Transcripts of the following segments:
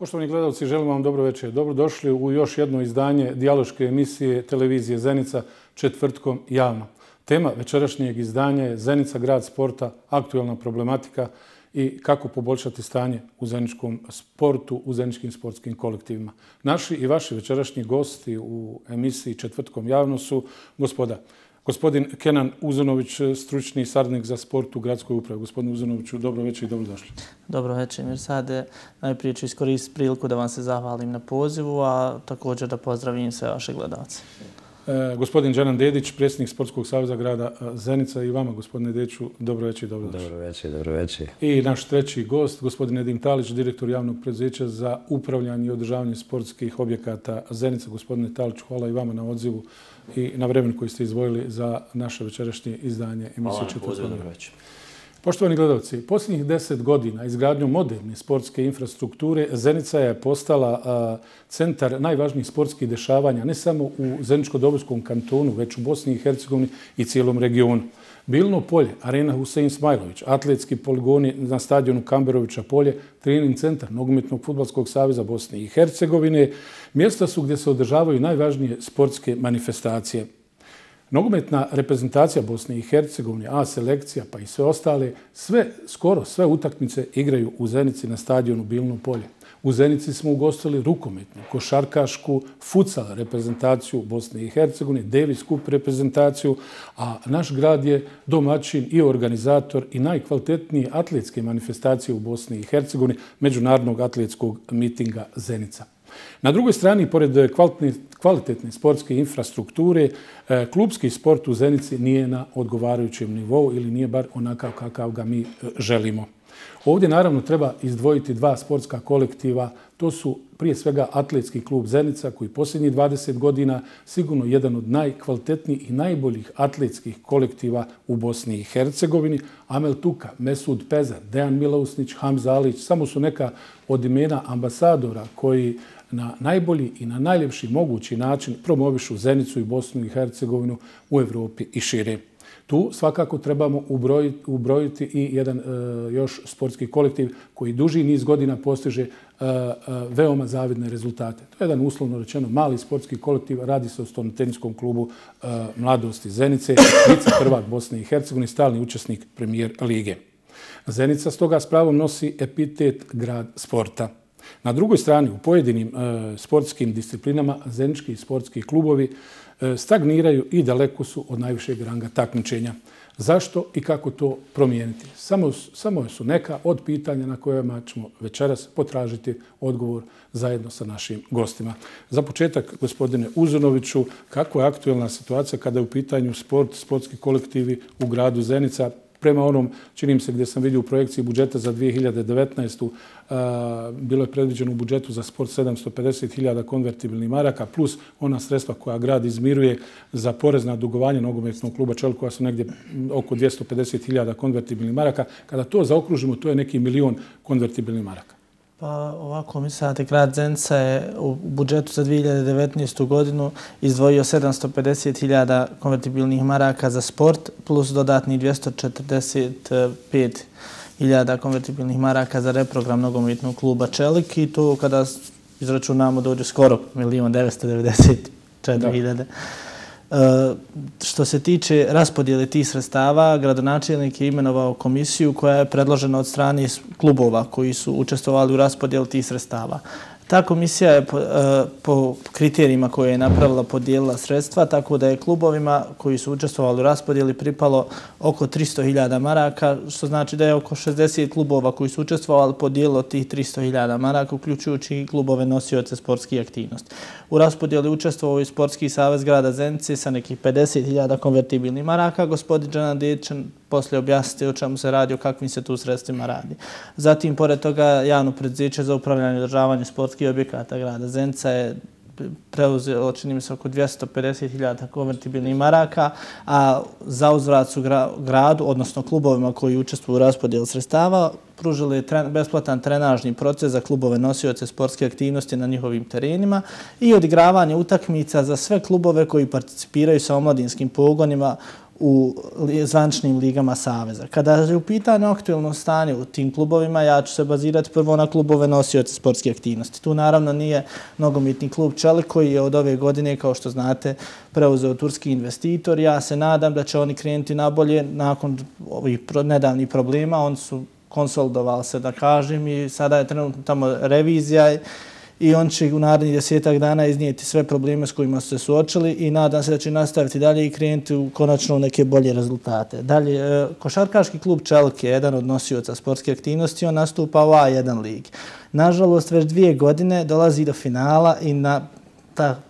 Poštovani gledalci, želim vam dobro večer. došli u još jedno izdanje dijaloške emisije televizije Zenica četvrtkom javno. Tema večerašnjeg izdanja je Zenica grad sporta, aktuelna problematika i kako poboljšati stanje u zeničkom sportu, u zeničkim sportskim kolektivima. Naši i vaši večerašnji gosti u emisiji Četvrtkom javno su gospoda Gospodin Kenan Uzanović, e, stručni sardnik za sport u gradskoj upravi. Gospodin Uzanoviću, dobro večer i dobro dobrodošli. Dobro večer, Mirsade. Najprije ću iskoristiti priliku da vam se zahvalim na pozivu, a također da pozdravim sve vaše gledalce. E, gospodin Đanan Dedić, predsjednik Sportskog savjeza grada e, Zenica i vama, gospodine Dediću, dobro večer i dobro večer. Dobro večer, dobro večer. I naš treći gost, gospodin Edim Talić, direktor javnog preduzeća za upravljanje i održavanje sportskih objekata Zenica. Gospodine Talić, hvala i vama na odzivu i na vremenu koji ste izvojili za naše večerašnje izdanje emisije Četvrtog. Hvala, pozdrav, dobro večer. Poštovani gledalci, posljednjih deset godina izgradnju moderne sportske infrastrukture Zenica je postala centar najvažnijih sportskih dešavanja ne samo u Zeničko-Dobrskom kantonu, već u Bosni i Hercegovini i cijelom regionu. Bilno polje, arena Husein Smajlović, atletski poligoni na stadionu Kamberovića polje, trening centar Nogometnog futbalskog savjeza Bosne i Hercegovine, mjesta su gdje se održavaju najvažnije sportske manifestacije. Nogometna reprezentacija Bosne i Hercegovine, A selekcija pa i sve ostale, sve, skoro sve utakmice igraju u Zenici na stadionu Bilno polje. U Zenici smo ugostili rukometnu, košarkašku, futsal reprezentaciju Bosne i Hercegovine, Davis Cup reprezentaciju, a naš grad je domaćin i organizator i najkvalitetnije atletske manifestacije u Bosni i Hercegovini, međunarodnog atletskog mitinga Zenica. Na drugoj strani, pored kvalitetnih kvalitetne sportske infrastrukture, e, klubski sport u Zenici nije na odgovarajućem nivou ili nije bar onakav kakav ga mi e, želimo. Ovdje naravno treba izdvojiti dva sportska kolektiva. To su prije svega atletski klub Zenica koji posljednji 20 godina sigurno jedan od najkvalitetnijih i najboljih atletskih kolektiva u Bosni i Hercegovini. Amel Tuka, Mesud Peza, Dejan Milausnić, Hamza Alić samo su neka od imena ambasadora koji na najbolji i na najljepši mogući način promovišu Zenicu i Bosnu i Hercegovinu u Evropi i šire. Tu svakako trebamo ubrojiti, ubrojiti i jedan e, još sportski kolektiv koji duži niz godina postiže e, e, veoma zavidne rezultate. To je jedan uslovno rečeno mali sportski kolektiv, radi se o stomateninskom klubu Mladosti Zenice, vice prvak Bosne i Hercegovine, stalni učesnik premijer lige. Zenica stoga s pravom nosi epitet grad sporta. Na drugoj strani, u pojedinim e, sportskim disciplinama, zenički i sportski klubovi e, stagniraju i daleko su od najvišeg ranga takmičenja. Zašto i kako to promijeniti? Samo, samo su neka od pitanja na kojima ćemo večeras potražiti odgovor zajedno sa našim gostima. Za početak, gospodine Uzunoviću, kako je aktuelna situacija kada je u pitanju sport, sportski kolektivi u gradu Zenica, prema onom, činim se gdje sam vidio u projekciji budžeta za 2019. E, bilo je predviđeno u budžetu za sport 750.000 konvertibilnih maraka plus ona sredstva koja grad izmiruje za porezna dugovanja nogometnog kluba Čel koja su negdje oko 250.000 konvertibilnih maraka. Kada to zaokružimo, to je neki milion konvertibilnih maraka. Pa ovako, mislite, grad Zenca je u budžetu za 2019. godinu izdvojio 750.000 konvertibilnih maraka za sport plus dodatni 245.000 konvertibilnih maraka za reprogram nogometnog kluba Čelik i to kada izračunamo dođe skoro 1.994.000. Što se tiče raspodjele tih sredstava, gradonačelnik je imenovao komisiju koja je predložena od strane klubova koji su učestvovali u raspodjeli tih sredstava. Ta komisija je e, po kriterijima koje je napravila podijelila sredstva, tako da je klubovima koji su učestvovali u raspodijeli pripalo oko 300.000 maraka, što znači da je oko 60 klubova koji su učestvovali podijelilo tih 300.000 maraka, uključujući i klubove nosioce sportskih aktivnosti. U raspodijeli učestvovao je Sportski savez grada Zenice sa nekih 50.000 konvertibilnih maraka, gospodin Đana Dječan poslije objasniti o čemu se radi, o kakvim se tu sredstvima radi. Zatim, pored toga, javno predziče za upravljanje i održavanje sportskih objekata grada Zenca je preuzeo, čini se, oko 250.000 konvertibilnih maraka, a za uzvrat su gradu, odnosno klubovima koji učestvuju u raspodijel sredstava, pružili besplatan trenažni proces za klubove nosioce sportske aktivnosti na njihovim terenima i odigravanje utakmica za sve klubove koji participiraju sa omladinskim pogonima u zančnim ligama Saveza. Kada je u pitanju aktuelno stanje u tim klubovima, ja ću se bazirati prvo na klubove nosioce sportske aktivnosti. Tu naravno nije nogomitni klub Čelik koji je od ove godine, kao što znate, preuzeo turski investitor. Ja se nadam da će oni krenuti nabolje nakon ovih nedavnih problema. Oni su konsolidovali se, da kažem, i sada je trenutno tamo revizija. I i on će u narednih desetak dana iznijeti sve probleme s kojima ste suočili i nadam se da će nastaviti dalje i krenuti u konačno neke bolje rezultate. Dalje, e, košarkaški klub Čelke jedan od nosioca sportske aktivnosti, on nastupa u A1 lig. Nažalost, već dvije godine dolazi do finala i na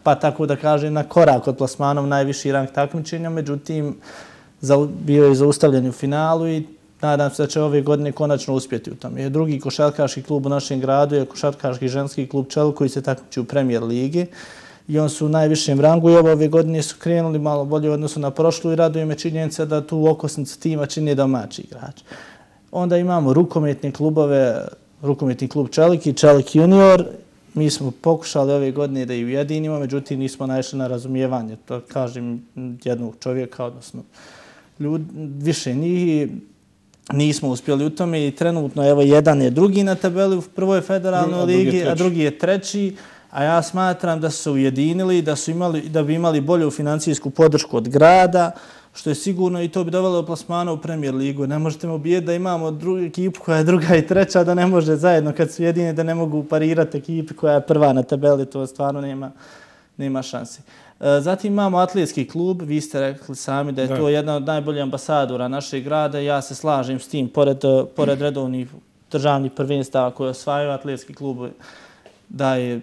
pa tako da kažem, na korak od plasmanom najviši rang takmičenja, međutim, bio je zaustavljen u finalu i nadam se da će ove godine konačno uspjeti u tom. Je drugi košarkaški klub u našem gradu je košarkaški ženski klub Čel koji se takmiči u premijer ligi i on su u najvišem rangu i ove godine su krenuli malo bolje u odnosu na prošlu i raduje me činjenica da tu okosnicu tima čini domaći igrač. Onda imamo rukometni klubove, rukometni klub Čelik i Čelik junior. Mi smo pokušali ove godine da ih ujedinimo, međutim nismo našli na razumijevanje, to kažem jednog čovjeka, odnosno više njih nismo uspjeli u tome i trenutno evo jedan je drugi na tabeli u prvoj federalnoj ligi, a drugi je treći. A ja smatram da su se ujedinili da, su imali, da bi imali bolju financijsku podršku od grada, što je sigurno i to bi dovelo plasmana u premijer ligu. Ne možete mi obijeti da imamo drugu ekipu koja je druga i treća, da ne može zajedno kad su ujedine, da ne mogu parirati ekipi koja je prva na tabeli, to stvarno nema, nema šansi. E, zatim imamo atletski klub, vi ste rekli sami da je to jedna od najboljih ambasadora našeg grada, ja se slažem s tim, pored, e, pored redovnih državnih prvenstava koje osvajaju atletski klub, da je,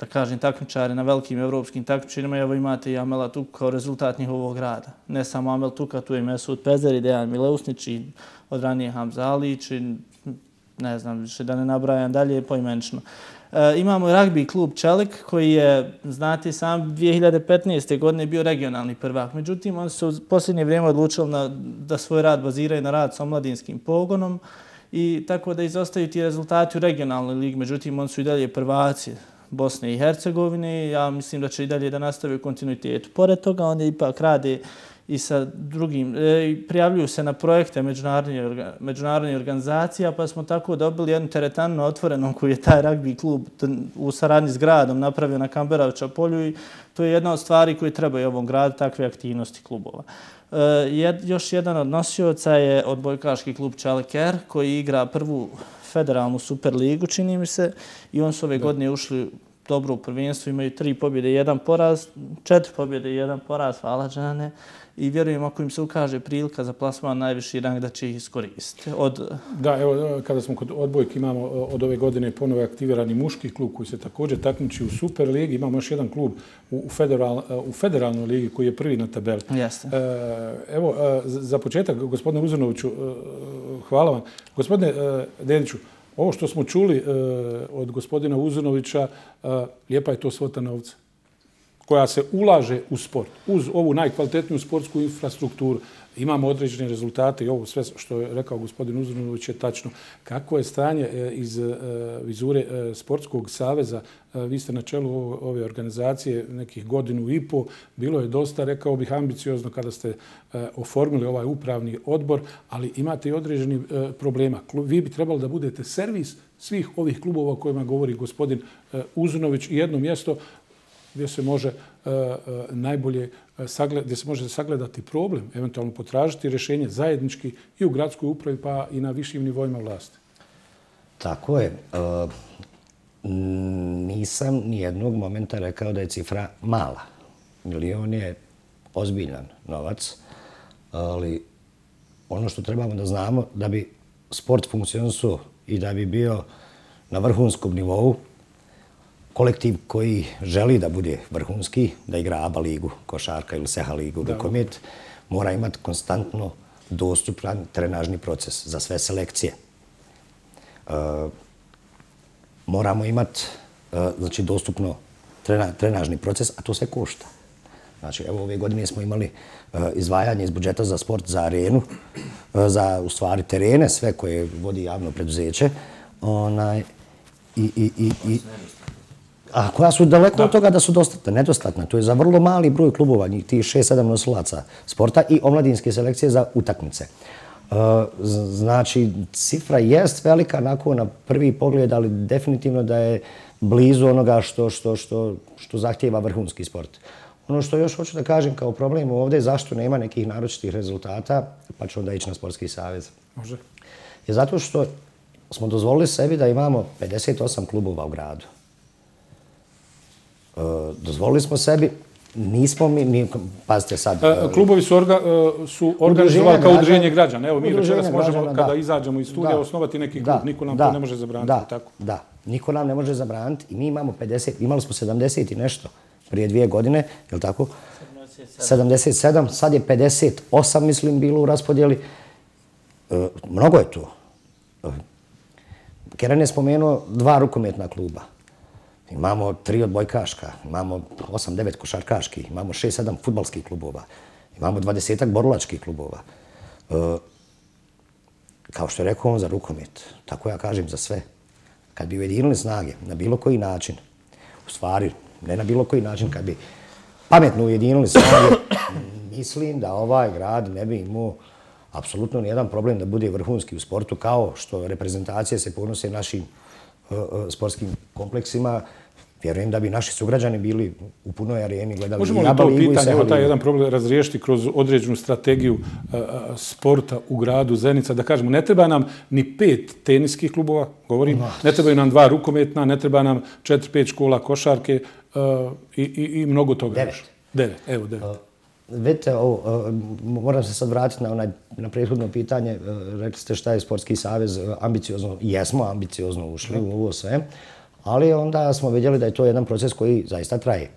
da kažem, takmičari na velikim evropskim takmičarima, evo imate i Amela Tuka kao rezultat njihovog grada. Ne samo Amel Tuka, tu je Mesut Pezer i Dejan Mileusnić i odranije Hamza Alić ne znam više da ne nabrajam dalje poimenično. Eh, imamo rugby klub Čelik koji je, znate sam, 2015. godine bio regionalni prvak. Međutim, oni su u posljednje vrijeme odlučili na, da svoj rad baziraju na rad s omladinskim pogonom i tako da izostaju ti rezultati u regionalnoj ligi. Međutim, oni su i dalje prvaci Bosne i Hercegovine. Ja mislim da će i dalje da nastave u kontinuitetu. Pored toga, oni ipak rade i sa drugim, e, prijavljuju se na projekte međunarodne organizacije, pa smo tako dobili jednu teretanu otvorenom koju je taj rugby klub u saradnji s gradom napravio na Kamberovića polju i to je jedna od stvari koje trebaju ovom gradu, takve aktivnosti klubova. E, još jedan od nosioca je odbojkaški klub Čaleker koji igra prvu federalnu superligu, čini mi se, i on su ove godine ušli dobro u prvenstvu, imaju tri pobjede i jedan poraz, četiri pobjede i jedan poraz, hvala Đane i vjerujem ako im se ukaže prilika za plasman najviši rang da će ih iskoristiti. Od... Da, evo, e, kada smo kod odbojke imamo e, od ove godine ponove aktivirani muški klub koji se također takmiči u Superligi. Imamo još jedan klub u, federal, e, u federalnoj ligi koji je prvi na tabeli. Jeste. Evo, za početak, gospodine Uzrnoviću, hvala vam. Gospodine Dediću, ovo što smo čuli od gospodina Uzrnovića, lijepa je to svota novca koja se ulaže u sport, uz ovu najkvalitetniju sportsku infrastrukturu, imamo određene rezultate i ovo sve što je rekao gospodin Uzrunović je tačno. Kako je stanje e, iz e, vizure e, Sportskog saveza? Vi ste na čelu ove organizacije nekih godinu i po. Bilo je dosta, rekao bih, ambiciozno kada ste oformili ovaj upravni odbor, ali imate i određeni problema. Vi bi trebali da budete servis svih ovih klubova o kojima govori gospodin Uzunović i jedno mjesto gdje se može e, e, najbolje e, sagled, gdje se može sagledati problem, eventualno potražiti rješenje zajednički i u gradskoj upravi pa i na višim nivoima vlasti. Tako je. Nisam ni jednog momenta rekao da je cifra mala. Milion je ozbiljan novac, ali ono što trebamo da znamo da bi sport funkcionisuo i da bi bio na vrhunskom nivou, kolektiv koji želi da bude vrhunski, da igra ABA ligu, Košarka ili SEHA ligu, da. Dokomet, mora imati konstantno dostupan trenažni proces za sve selekcije. E, moramo imati e, znači, dostupno trena, trenažni proces, a to sve košta. Znači, evo ove godine smo imali e, izvajanje iz budžeta za sport, za arenu, e, za u stvari terene, sve koje vodi javno preduzeće. Onaj, i, i, i, i, i a koja su daleko od toga da su dostatna, nedostatna. To je za vrlo mali broj klubova, njih ti 6-7 nosilaca sporta i omladinske selekcije za utakmice. E, znači, cifra jest velika nakon na prvi pogled, ali definitivno da je blizu onoga što, što, što, što zahtjeva vrhunski sport. Ono što još hoću da kažem kao problem ovdje, zašto nema nekih naročitih rezultata, pa ću onda ići na Sportski savjez. Može. Je zato što smo dozvolili sebi da imamo 58 klubova u gradu. Eh, dozvolili smo sebi, nismo mi, ni, pazite sad... Eh, eh, klubovi su, su organizovali kao udruženje građana. Evo, mi večeras možemo, kada izađemo iz studija, osnovati neki klub. Niko nam to ne može zabraniti. Da. Tako. da, niko nam ne može zabraniti. I mi imamo 50, imali smo 70 i nešto prije dvije godine, je li tako? 77. sad je 58, mislim, bilo u raspodjeli. E, mnogo je to. Keren je spomenuo dva rukometna kluba imamo tri odbojkaška, imamo osam, devet košarkaški, imamo šest, sedam futbalskih klubova, imamo dvadesetak borulačkih klubova. E, kao što je rekao on za rukomet, tako ja kažem za sve. Kad bi ujedinili snage na bilo koji način, u stvari, ne na bilo koji način, kad bi pametno ujedinili snage, mislim da ovaj grad ne bi imao apsolutno nijedan problem da bude vrhunski u sportu, kao što reprezentacije se ponose našim Eh, eh, sportskim kompleksima, vjerujem da bi naši sugrađani bili u punoj areni, gledali Možemo i Abali, Ligu i Možemo li taj jedan problem razriješiti kroz određenu strategiju eh, sporta u gradu Zenica? Da kažemo, ne treba nam ni pet teniskih klubova, govorim, ne treba nam dva rukometna, ne treba nam četiri, pet škola košarke i, i, i mnogo toga. Devet. Devet, evo, devet. Vidite, o, o, moram se sad vratiti na, onaj, na prethodno pitanje. E, rekli ste šta je Sportski savez e, ambiciozno, jesmo ambiciozno ušli u ovo sve, ali onda smo vidjeli da je to jedan proces koji zaista traje.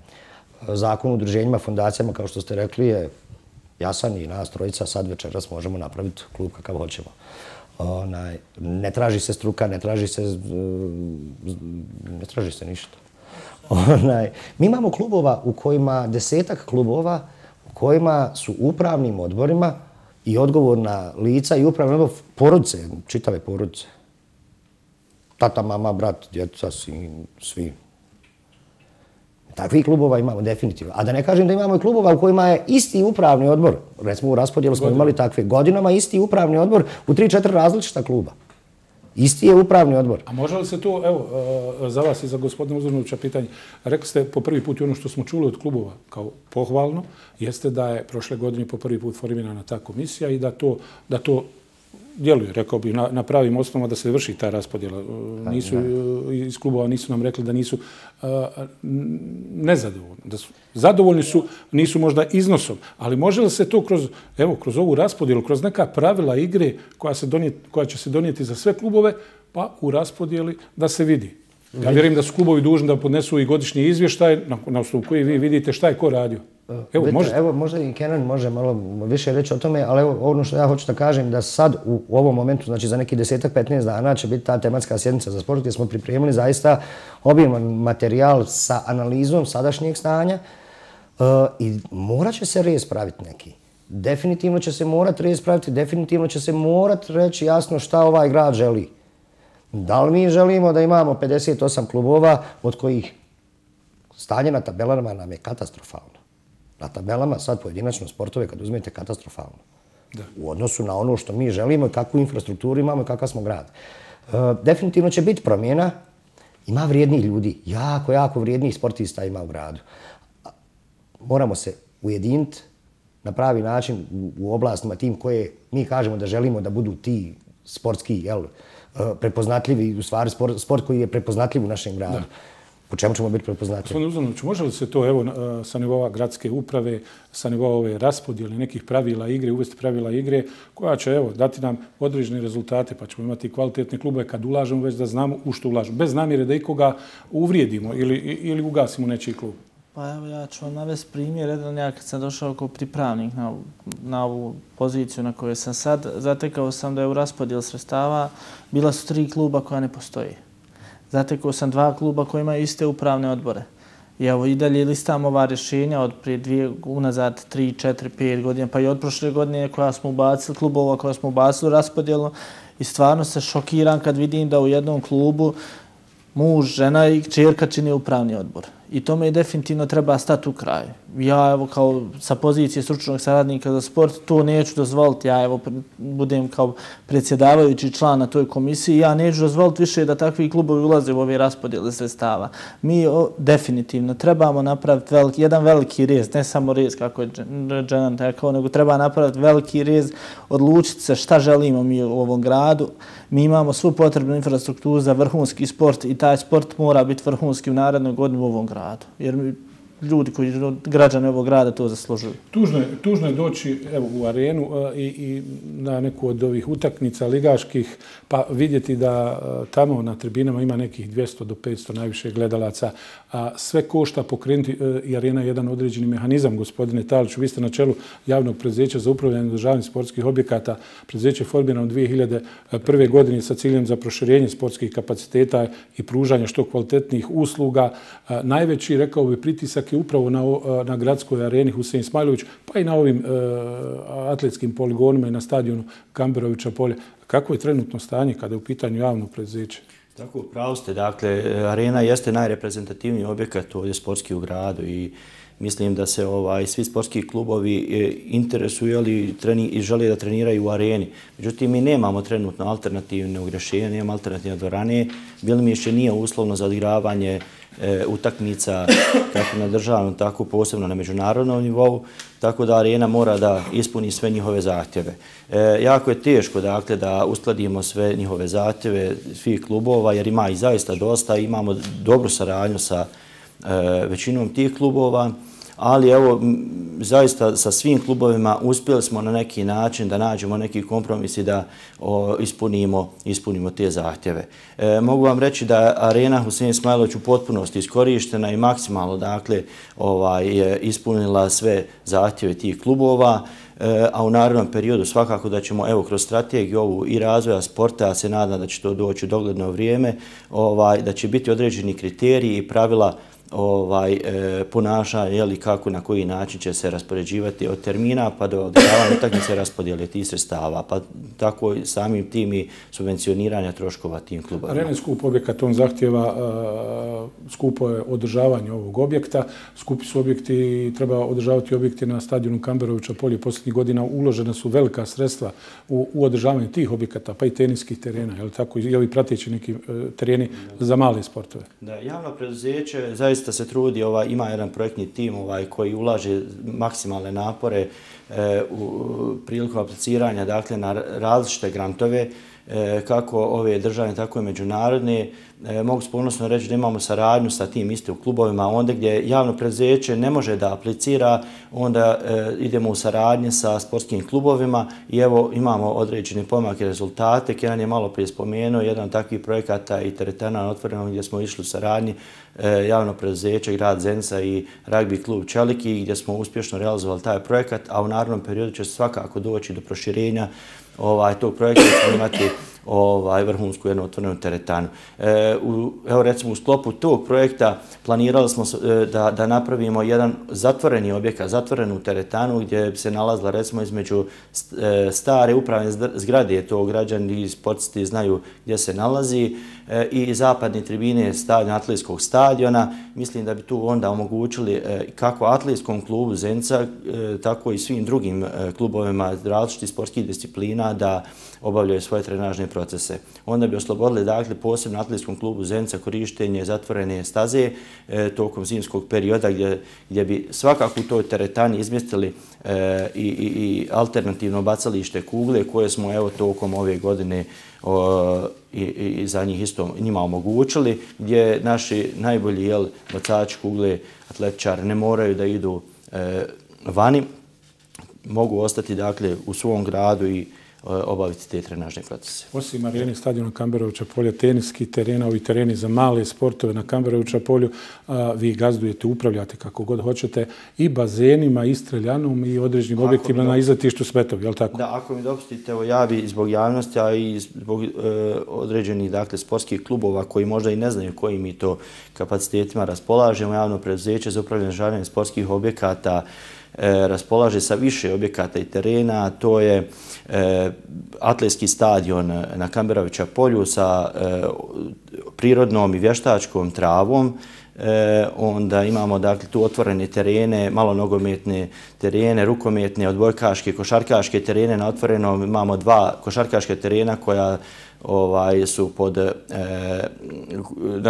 Zakon u udruženjima, fundacijama, kao što ste rekli, je jasan i nas trojica sad večeras možemo napraviti klub kakav hoćemo. Onaj, ne traži se struka, ne traži se, e, ne traži se ništa. Onaj, mi imamo klubova u kojima desetak klubova kojima su upravnim odborima i odgovorna lica i upravni odbor porodice, čitave porodice. Tata, mama, brat, djeca, sin, svi. Takvih klubova imamo definitivno. A da ne kažem da imamo i klubova u kojima je isti upravni odbor, recimo u raspodjelu smo imali takve, godinama isti upravni odbor u tri, četiri različita kluba. Isti je upravni odbor. A može li se to, evo, e, za vas i za gospodina Uzornovića pitanje, rekli ste po prvi put i ono što smo čuli od klubova kao pohvalno, jeste da je prošle godine po prvi put formirana ta komisija i da to, da to djeluje, rekao bih, na, na pravim osnovama da se vrši ta raspodjela. Pa, nisu, e, iz klubova nisu nam rekli da nisu e, nezadovoljni. su, zadovoljni su, nisu možda iznosom, ali može li se to kroz, evo, kroz ovu raspodjelu, kroz neka pravila igre koja će se donijeti za sve klubove, pa u raspodjeli da se vidi. Ja vjerujem da su klubovi dužni da podnesu i godišnji izvještaj na, na osnovu koji vi vidite šta je ko radio. Evo, Vite, evo možda i Kenan može malo više reći o tome, ali evo, ono što ja hoću da kažem da sad u, u ovom momentu, znači za neki desetak, 15 dana će biti ta tematska sjednica za sport gdje smo pripremili zaista objeman materijal sa analizom sadašnjeg stanja uh, i mora će se res praviti neki. Definitivno će se morat res praviti, definitivno će se morat reći jasno šta ovaj grad želi. Da li mi želimo da imamo 58 klubova od kojih stanje na tabelama nam je katastrofalno? Na tabelama sad pojedinačno sportove kad uzmete katastrofalno. Da. U odnosu na ono što mi želimo i kakvu infrastrukturu imamo i kakav smo grad. E, definitivno će biti promjena. Ima vrijednih ljudi, jako, jako vrijednih sportista ima u gradu. Moramo se ujediniti na pravi način u, u oblastima tim koje mi kažemo da želimo da budu ti sportski, jel', Eh, prepoznatljivi, u stvari sport, koji je prepoznatljiv u našem gradu. Po čemu ćemo biti prepoznatljivi? Gospodin Uzanović, može li se to evo, eh, sa nivova gradske uprave, sa nivova ove raspodjele nekih pravila igre, uvesti pravila igre, koja će evo, dati nam određene rezultate, pa ćemo imati kvalitetne klube kad ulažemo, već da znamo u što ulažemo. Bez namire da ikoga uvrijedimo ili, ili ugasimo nečiji klub. Pa evo ja ću vam navest primjer. Jedan ja kad sam došao kao pripravnik na, na ovu poziciju na kojoj sam sad, zatekao sam da je u raspodijel sredstava bila su tri kluba koja ne postoji. Zatekao sam dva kluba koji imaju iste upravne odbore. I evo i dalje listam ova rješenja od prije dvije, unazad tri, četiri, pet godina, pa i od prošle godine koja smo ubacili, klubova koja smo ubacili u raspodijelu. I stvarno se šokiram kad vidim da u jednom klubu muž, žena i čerka čini upravni odbor i tome definitivno treba stati u kraj. Ja evo kao sa pozicije stručnog saradnika za sport to neću dozvoliti, ja evo budem kao predsjedavajući član na toj komisiji, ja neću dozvoliti više da takvi klubovi ulaze u ove raspodjele sredstava. Mi definitivno trebamo napraviti veliki, jedan veliki rez, ne samo rez kako je Dženan rekao, nego treba napraviti veliki rez, odlučiti se šta želimo mi u ovom gradu, Mi imamo svu potrebnu infrastrukturu za vrhunski sport i taj sport mora biti vrhunski u narednoj godini u ovom gradu. Quadrat. Wir ljudi koji građani ovog grada to zaslužuju. Tužno je, tužno je doći evo u arenu a, e, i i na neku od ovih utakmica ligaških pa vidjeti da a, e, tamo na tribinama ima nekih 200 do 500 najviše gledalaca, a sve košta pokrenuti e, i arena je jedan određeni mehanizam, gospodine Talić, vi ste na čelu javnog preduzeća za upravljanje državnim sportskih objekata, preduzeće formirano 2001. godine sa ciljem za proširenje sportskih kapaciteta i pružanje što kvalitetnih usluga. A, najveći, rekao bi, pritisak dakle, upravo na, na gradskoj areni Husein Smajlović, pa i na ovim e, atletskim poligonima i na stadionu Kamberovića polje. Kako je trenutno stanje kada je u pitanju javno predzeće? Tako, pravo ste. Dakle, arena jeste najreprezentativniji objekat ovdje sportski u gradu i mislim da se ovaj svi sportski klubovi e, interesuju ali treni i žele da treniraju u areni. Međutim mi nemamo trenutno alternativne ugrešenje, nemamo alternativne dvorane. Bilo mi je nije uslovno za odigravanje E, utakmica kako na državnom, tako posebno na međunarodnom nivou, tako da arena mora da ispuni sve njihove zahtjeve. E, jako je teško dakle, da uskladimo sve njihove zahtjeve svih klubova, jer ima i zaista dosta, imamo dobru saradnju sa e, većinom tih klubova, ali evo, zaista sa svim klubovima uspjeli smo na neki način da nađemo neki kompromis i da ispunimo te zahtjeve. E, mogu vam reći da je arena Husein Smajlović u potpunosti iskorištena i maksimalno dakle ovaj, je ispunila sve zahtjeve tih klubova, e, a u narodnom periodu svakako da ćemo evo kroz strategiju ovu i razvoja sporta, a se nadam da će to doći u dogledno vrijeme, ovaj, da će biti određeni kriteriji i pravila ovaj e, ponaša je li kako na koji način će se raspoređivati od termina pa do odgledavanja utaknice raspodijele tih sredstava, pa tako samim tim i subvencioniranja troškova tim klubama. Arena je skup objekat, on zahtjeva e, skupo je održavanje ovog objekta. Skupi su objekti, treba održavati objekti na stadionu Kamberovića polje posljednjih godina. Uložena su velika sredstva u održavanje tih objekata, pa i teniskih terena, je li tako? I ovi prateći neki e, tereni za male sportove. Da, javno preduzeće, za zaista se trudi, ovaj, ima jedan projektni tim ovaj, koji ulaže maksimalne napore e, u, u priliku apliciranja dakle, na različite grantove. E, kako ove države, tako i međunarodne. E, mogu sponosno reći da imamo saradnju sa tim istim klubovima. Onda gdje javno prezeće ne može da aplicira, onda e, idemo u saradnje sa sportskim klubovima i evo imamo određeni pomak i rezultate. Kenan je malo prije spomenuo, jedan od takvih projekata i teretana na otvorenom gdje smo išli u saradnji javno prezeće, grad Zenca i rugby klub Čeliki gdje smo uspješno realizovali taj projekat, a u narodnom periodu će svakako doći do proširenja ovaj, tog projekta imati ovaj, vrhunsku jednu otvorenu teretanu. E, u, evo recimo u sklopu tog projekta planirali smo e, da, da napravimo jedan zatvoreni objekat, zatvorenu teretanu gdje bi se nalazila recimo između e, stare upravne zgrade, to građani i sportisti znaju gdje se nalazi, i zapadne tribine stadion, atletskog stadiona. Mislim da bi tu onda omogućili kako atletskom klubu Zenca, tako i svim drugim klubovima različitih sportskih disciplina da obavljaju svoje trenažne procese. Onda bi oslobodili dakle posebno atletskom klubu Zenca korištenje zatvorene staze e, tokom zimskog perioda gdje gdje bi svakako u toj teretani izmjestili e, i i alternativno bacalište kugle koje smo evo tokom ove godine i i za njih isto njima omogućili gdje naši najbolji jel, bacači kugle atletičari ne moraju da idu e, vani, mogu ostati dakle u svom gradu i E, obaviti te trenažne procese. Osim areni stadiona Kamberovića polja, teniski terena, ovi tereni za male sportove na Kamberovića polju, vi gazdujete, upravljate kako god hoćete i bazenima, i streljanom, i određenim objektima na izletištu smetovi, je li tako? Da, ako mi dopustite, evo ja bi zbog javnosti, a i zbog e, određenih dakle, sportskih klubova koji možda i ne znaju koji mi to kapacitetima raspolažemo, javno preduzeće za upravljanje žaljanje sportskih objekata, E, raspolaže sa više objekata i terena, to je e, atletski stadion na Kamberovića polju sa e, prirodnom i vještačkom travom, onda imamo dakle, tu otvorene terene, malo nogometne terene, rukometne, odbojkaške, košarkaške terene na otvorenom, imamo dva košarkaške terena koja ovaj, su pod, e,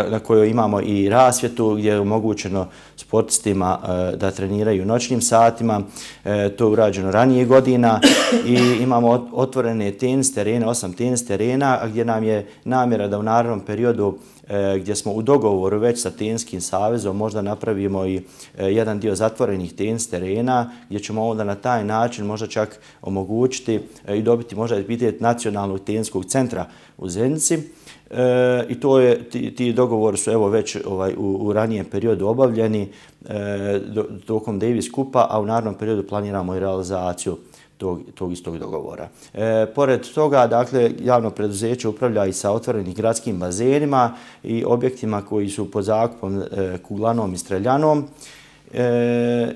na, kojoj imamo i rasvjetu gdje je omogućeno sportistima e, da treniraju noćnim satima. E, to je urađeno ranije godina i imamo otvorene tenis terene, osam tenis terena, gdje nam je namjera da u narodnom periodu E, gdje smo u dogovoru već sa Tenskim savezom možda napravimo i e, jedan dio zatvorenih tenis terena gdje ćemo onda na taj način možda čak omogućiti e, i dobiti možda vidjet nacionalnog tenskog centra u Zenici. I to je, ti, ti dogovori su evo već ovaj, u, ranijem periodu obavljeni tokom Davis Kupa, a u narodnom periodu planiramo i realizaciju tog istog dogovora. E, pored toga, dakle, javno preduzeće upravlja i sa otvorenih gradskim bazenima i objektima koji su pod zakupom e, kuglanom i streljanom. E,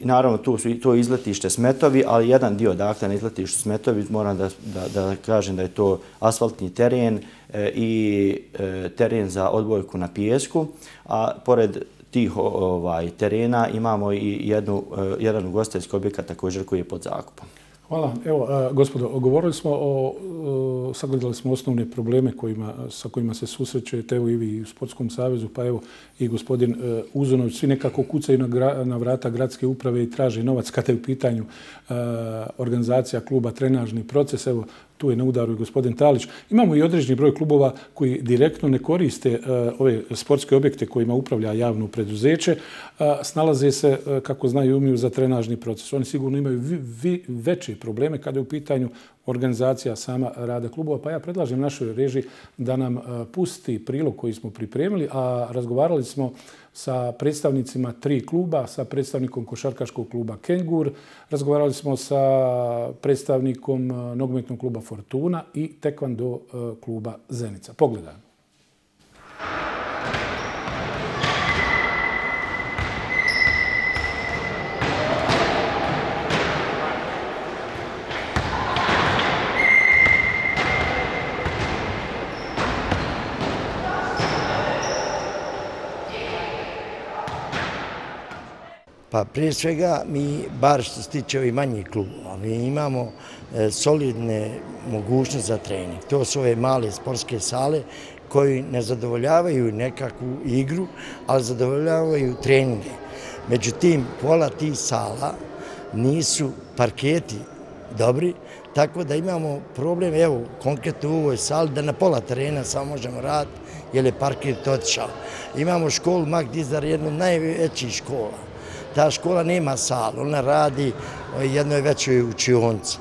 naravno, tu su to izletište smetovi, ali jedan dio, dakle, na izletištu smetovi, moram da kažem da je to asfaltni teren i teren za odbojku na pijesku, a pored tih ovaj, terena imamo i jedan ugostajski objekat također koji je pod zakupom. Hvala. Evo, gospodo, govorili smo o, sagledali smo osnovne probleme kojima, sa kojima se susrećete, evo i vi u Sportskom savezu, pa evo i gospodin e, Uzunović, svi nekako kucaju na, vrata gradske uprave i traže novac kada je u pitanju e, organizacija kluba, trenažni proces. Evo, tu je na udaru i gospodin Talić. Imamo i određeni broj klubova koji direktno ne koriste e, ove sportske objekte kojima upravlja javno preduzeće. Snalaze se, e, kako znaju, umiju za trenažni proces. Oni sigurno imaju vi, veće probleme kada je u pitanju organizacija sama rada klubova. Pa ja predlažem našoj režiji da nam e, pusti prilog koji smo pripremili, a razgovarali smo uh, sa predstavnicima tri kluba, sa predstavnikom košarkaškog kluba Kengur, razgovarali smo sa predstavnikom e, nogometnog kluba Fortuna i tekvando e, kluba Zenica. Pogledajmo. prije svega mi, bar što se tiče ovih manjih klubova, mi imamo e, solidne mogućnosti za trening. To su ove male sportske sale koji ne zadovoljavaju nekakvu igru, ali zadovoljavaju treninge. Međutim, pola ti sala nisu parketi dobri, tako da imamo problem, evo, konkretno u ovoj sali, da na pola terena samo možemo raditi, jer je parket otišao. Imamo školu Magdizar, jednu najvećih škola ta škola nema sal, ona radi jednoj većoj učionci.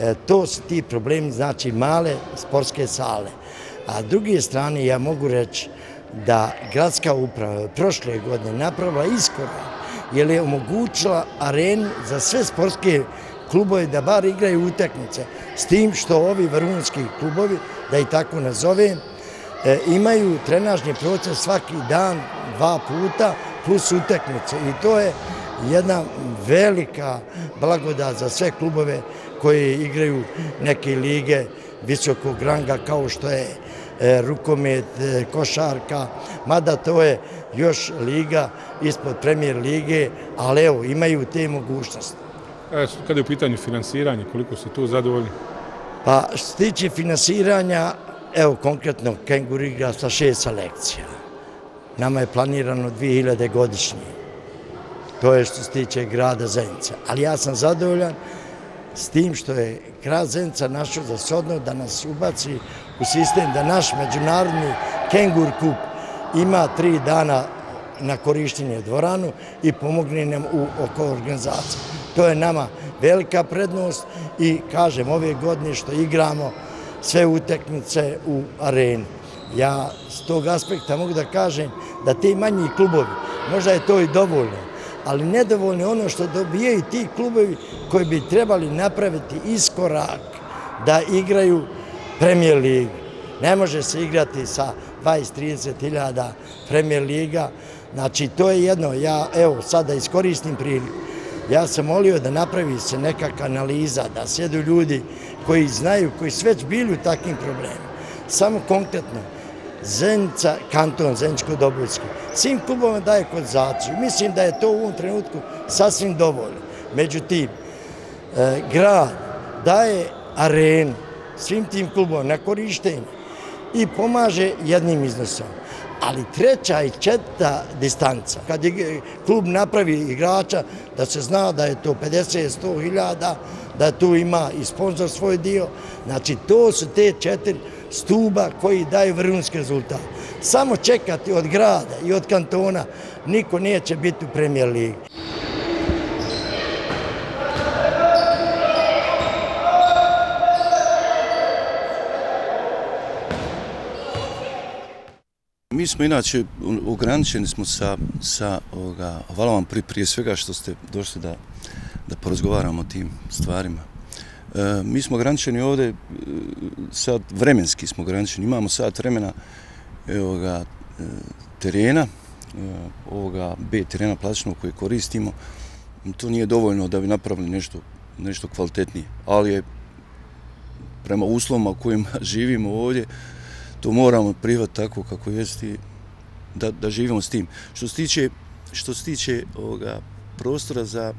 E, to su ti problemi, znači male sportske sale. A s druge strane, ja mogu reći da gradska uprava prošle godine napravila iskora, jer je omogućila arenu za sve sportske klubove da bar igraju uteknice. S tim što ovi vrhunski klubovi, da i tako nazovem, e, imaju trenažni proces svaki dan dva puta, plus uteknice i to je jedna velika blagoda za sve klubove koji igraju neke lige visokog ranga kao što je e, rukomet, e, košarka, mada to je još liga ispod premijer lige, ali evo, imaju te mogućnosti. E, Kada je u pitanju finansiranja, koliko ste tu zadovoljni? Pa, što tiče finansiranja, evo, konkretno, Kengur igra sa šest selekcija. Nama je planirano 2000 godišnje. To je što se tiče grada Zenica. Ali ja sam zadovoljan s tim što je grad Zenica našao za sodno da nas ubaci u sistem da naš međunarodni Kengur Kup ima tri dana na korištenje dvoranu i pomogne nam u oko organizacije. To je nama velika prednost i kažem ove godine što igramo sve utekmice u areni. Ja s tog aspekta mogu da kažem da te manji klubovi, možda je to i dovoljno, ali nedovoljno je ono što dobije i ti klubovi koji bi trebali napraviti iskorak da igraju Premier Ligu. Ne može se igrati sa 20-30 hiljada Premier Liga. Znači, to je jedno, ja evo, sada iskoristim priliku. Ja sam molio da napravi se neka analiza, da sjedu ljudi koji znaju, koji su već bili u takvim problemima. Samo konkretno, Zenica, kanton Zeničko-Dobrovski. Svim klubom daje kodizaciju. Mislim da je to u ovom trenutku sasvim dovoljno. Međutim, e, grad daje arenu svim tim klubom na korištenje i pomaže jednim iznosom. Ali treća i četvrta distanca, kad klub napravi igrača, da se zna da je to 50-100 hiljada, da tu ima i sponsor svoj dio, znači to su te četiri stuba koji daju vrhunski rezultat. Samo čekati od grada i od kantona, niko nije će biti u premijer ligi. Mi smo inače ograničeni smo sa, sa ovoga, hvala vam prije, prije svega što ste došli da, da porozgovaramo o tim stvarima. E, mi smo ograničeni ovde, e, sad vremenski smo ograničeni, imamo sad vremena evoga, e, terena, ovoga B terena plaćnog koje koristimo, to nije dovoljno da bi napravili nešto, nešto kvalitetnije, ali je prema uslovima kojima živimo ovdje, to moramo privat tako kako jeste da, da živimo s tim. Što se tiče, što se tiče ovoga prostora za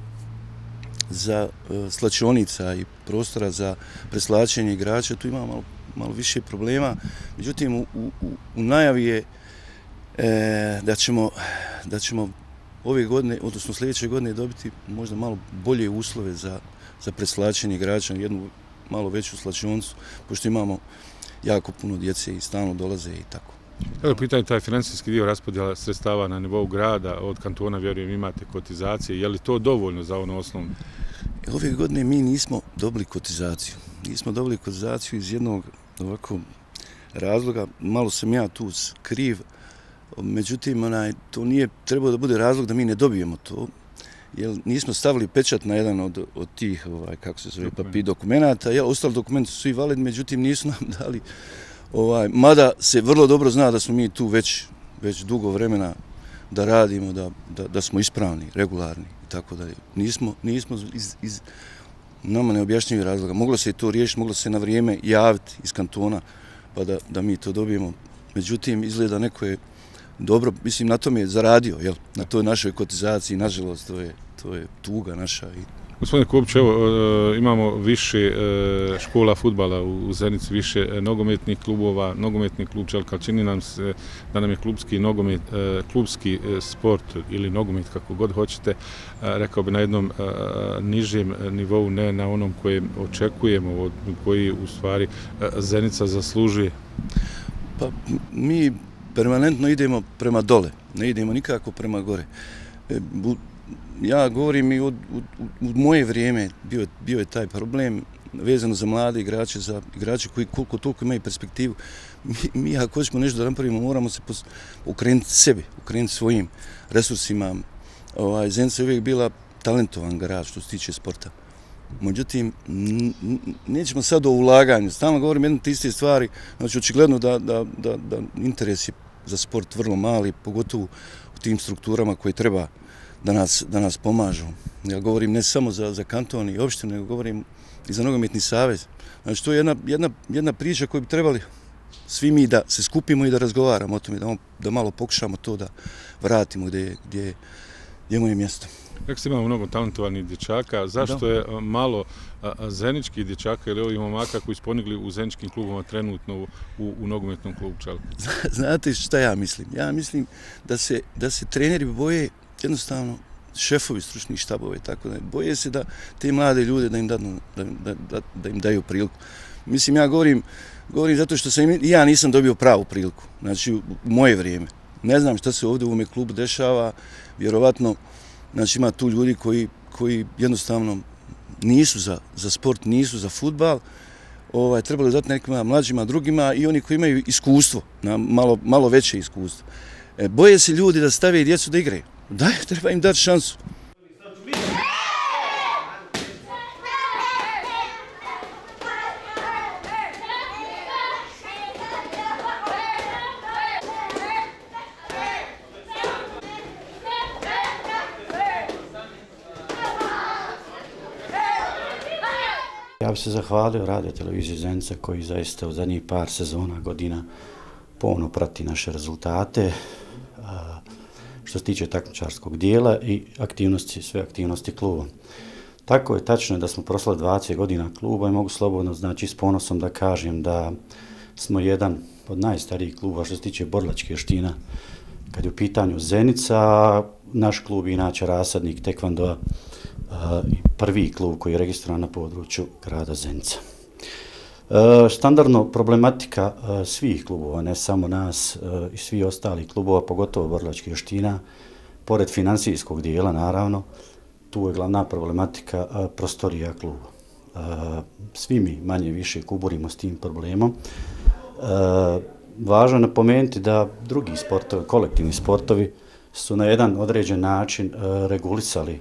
za e, slačionica i prostora za preslačenje igrača, tu ima malo, malo više problema. Međutim, u, u, u najavi je e, da ćemo, da ćemo ove godine, odnosno sljedeće godine, dobiti možda malo bolje uslove za, za preslačenje igrača, jednu malo veću slačionicu, pošto imamo jako puno djece i stalno dolaze i tako. Kako pitanje taj financijski dio raspodjela sredstava na nivou grada, od kantona, vjerujem, imate kotizacije, je li to dovoljno za ono osnovno? Ove godine mi nismo dobili kotizaciju. Nismo dobili kotizaciju iz jednog ovako razloga. Malo sam ja tu kriv, međutim, onaj, to nije trebao da bude razlog da mi ne dobijemo to. Jel, nismo stavili pečat na jedan od, od tih, ovaj, kako se zove, papir dokumenta. Ja, ostali dokumenti su i valid, međutim, nisu nam dali Ovaj, mada se vrlo dobro zna da smo mi tu već, već dugo vremena da radimo, da, da, da smo ispravni, regularni i tako da nismo, nismo iz, iz nama neobjašnjivih razloga. Moglo se to riješiti, moglo se na vrijeme javiti iz kantona pa da, da mi to dobijemo. Međutim, izgleda neko je dobro, mislim, na tom je zaradio, jel? Na toj našoj kotizaciji, nažalost, to je, to je tuga naša i Gospodine Kupić, evo e, imamo više e, škola futbala u Zenici, više e, nogometnih klubova, nogometni klub Čelka, čini nam se da nam je klubski, nogomet, klubski sport ili nogomet kako god hoćete, rekao bi na jednom nižem nivou, ne na onom koje očekujemo, koji u stvari Zenica zaslužuje. Pa mi permanentno idemo prema dole, ne idemo nikako prema gore ja govorim i od, od, moje vrijeme bio, bio je taj problem vezano za mlade igrače, za igrače koji koliko toliko imaju perspektivu. Mi, ako ćemo nešto da napravimo, moramo se pos, ukrenuti sebi, ukrenuti svojim resursima. Ovaj, Zenica je uvijek bila talentovan garač što se tiče sporta. Međutim, nećemo sad o ulaganju. Stalno govorim jednu te iste stvari. Znači, očigledno da, da, da, da interes je za sport vrlo mali, pogotovo u tim strukturama koje treba da nas, da nas pomažu. Ja govorim ne samo za, za kanton i opštine, nego govorim i za nogometni savez. Znači, to je jedna, jedna, jedna priča koju bi trebali svi mi da se skupimo i da razgovaramo o tome, da, da malo pokušamo to da vratimo gdje, gdje, je moje mjesto. Kako se imamo mnogo talentovanih dječaka, zašto je malo zeničkih dječaka ili ovih momaka koji sponigli u zeničkim klubama trenutno u, u nogometnom klubu Čelka? Znate šta ja mislim? Ja mislim da se, da se treneri boje jednostavno šefovi stručnih štabova i tako da boje se da te mlade ljude da im, dadnu, da, da, da, da im daju priliku. Mislim, ja govorim, govorim zato što sam, ja nisam dobio pravu priliku, znači u, moje vrijeme. Ne znam šta se ovdje u ovome klubu dešava, vjerovatno znači, ima tu ljudi koji, koji jednostavno nisu za, za sport, nisu za futbal, ovaj, trebali dati nekima mlađima drugima i oni koji imaju iskustvo, malo, malo veće iskustvo. E, boje se ljudi da stave i djecu da igraju. Daj, treba im dati šansu. Ja bih se zahvalio radio Televizije Zenica koji zaista u zadnjih par sezona godina ponu prati naše rezultate što se tiče takmičarskog dijela i aktivnosti, sve aktivnosti kluba. Tako je tačno da smo proslali 20 godina kluba i mogu slobodno znači s ponosom da kažem da smo jedan od najstarijih kluba što se tiče borlačke štine kad je u pitanju Zenica, naš klub je inače rasadnik Tekvandoa, prvi klub koji je registrovan na području grada Zenica. E, standardno problematika e, svih klubova, ne samo nas e, i svi ostali klubova, pogotovo Borlačkih Joština, pored financijskog dijela naravno, tu je glavna problematika prostorija kluba. Svi mi manje više kuburimo s tim problemom. Važno je napomenuti da drugi sportovi, kolektivni sportovi su na jedan određen način regulisali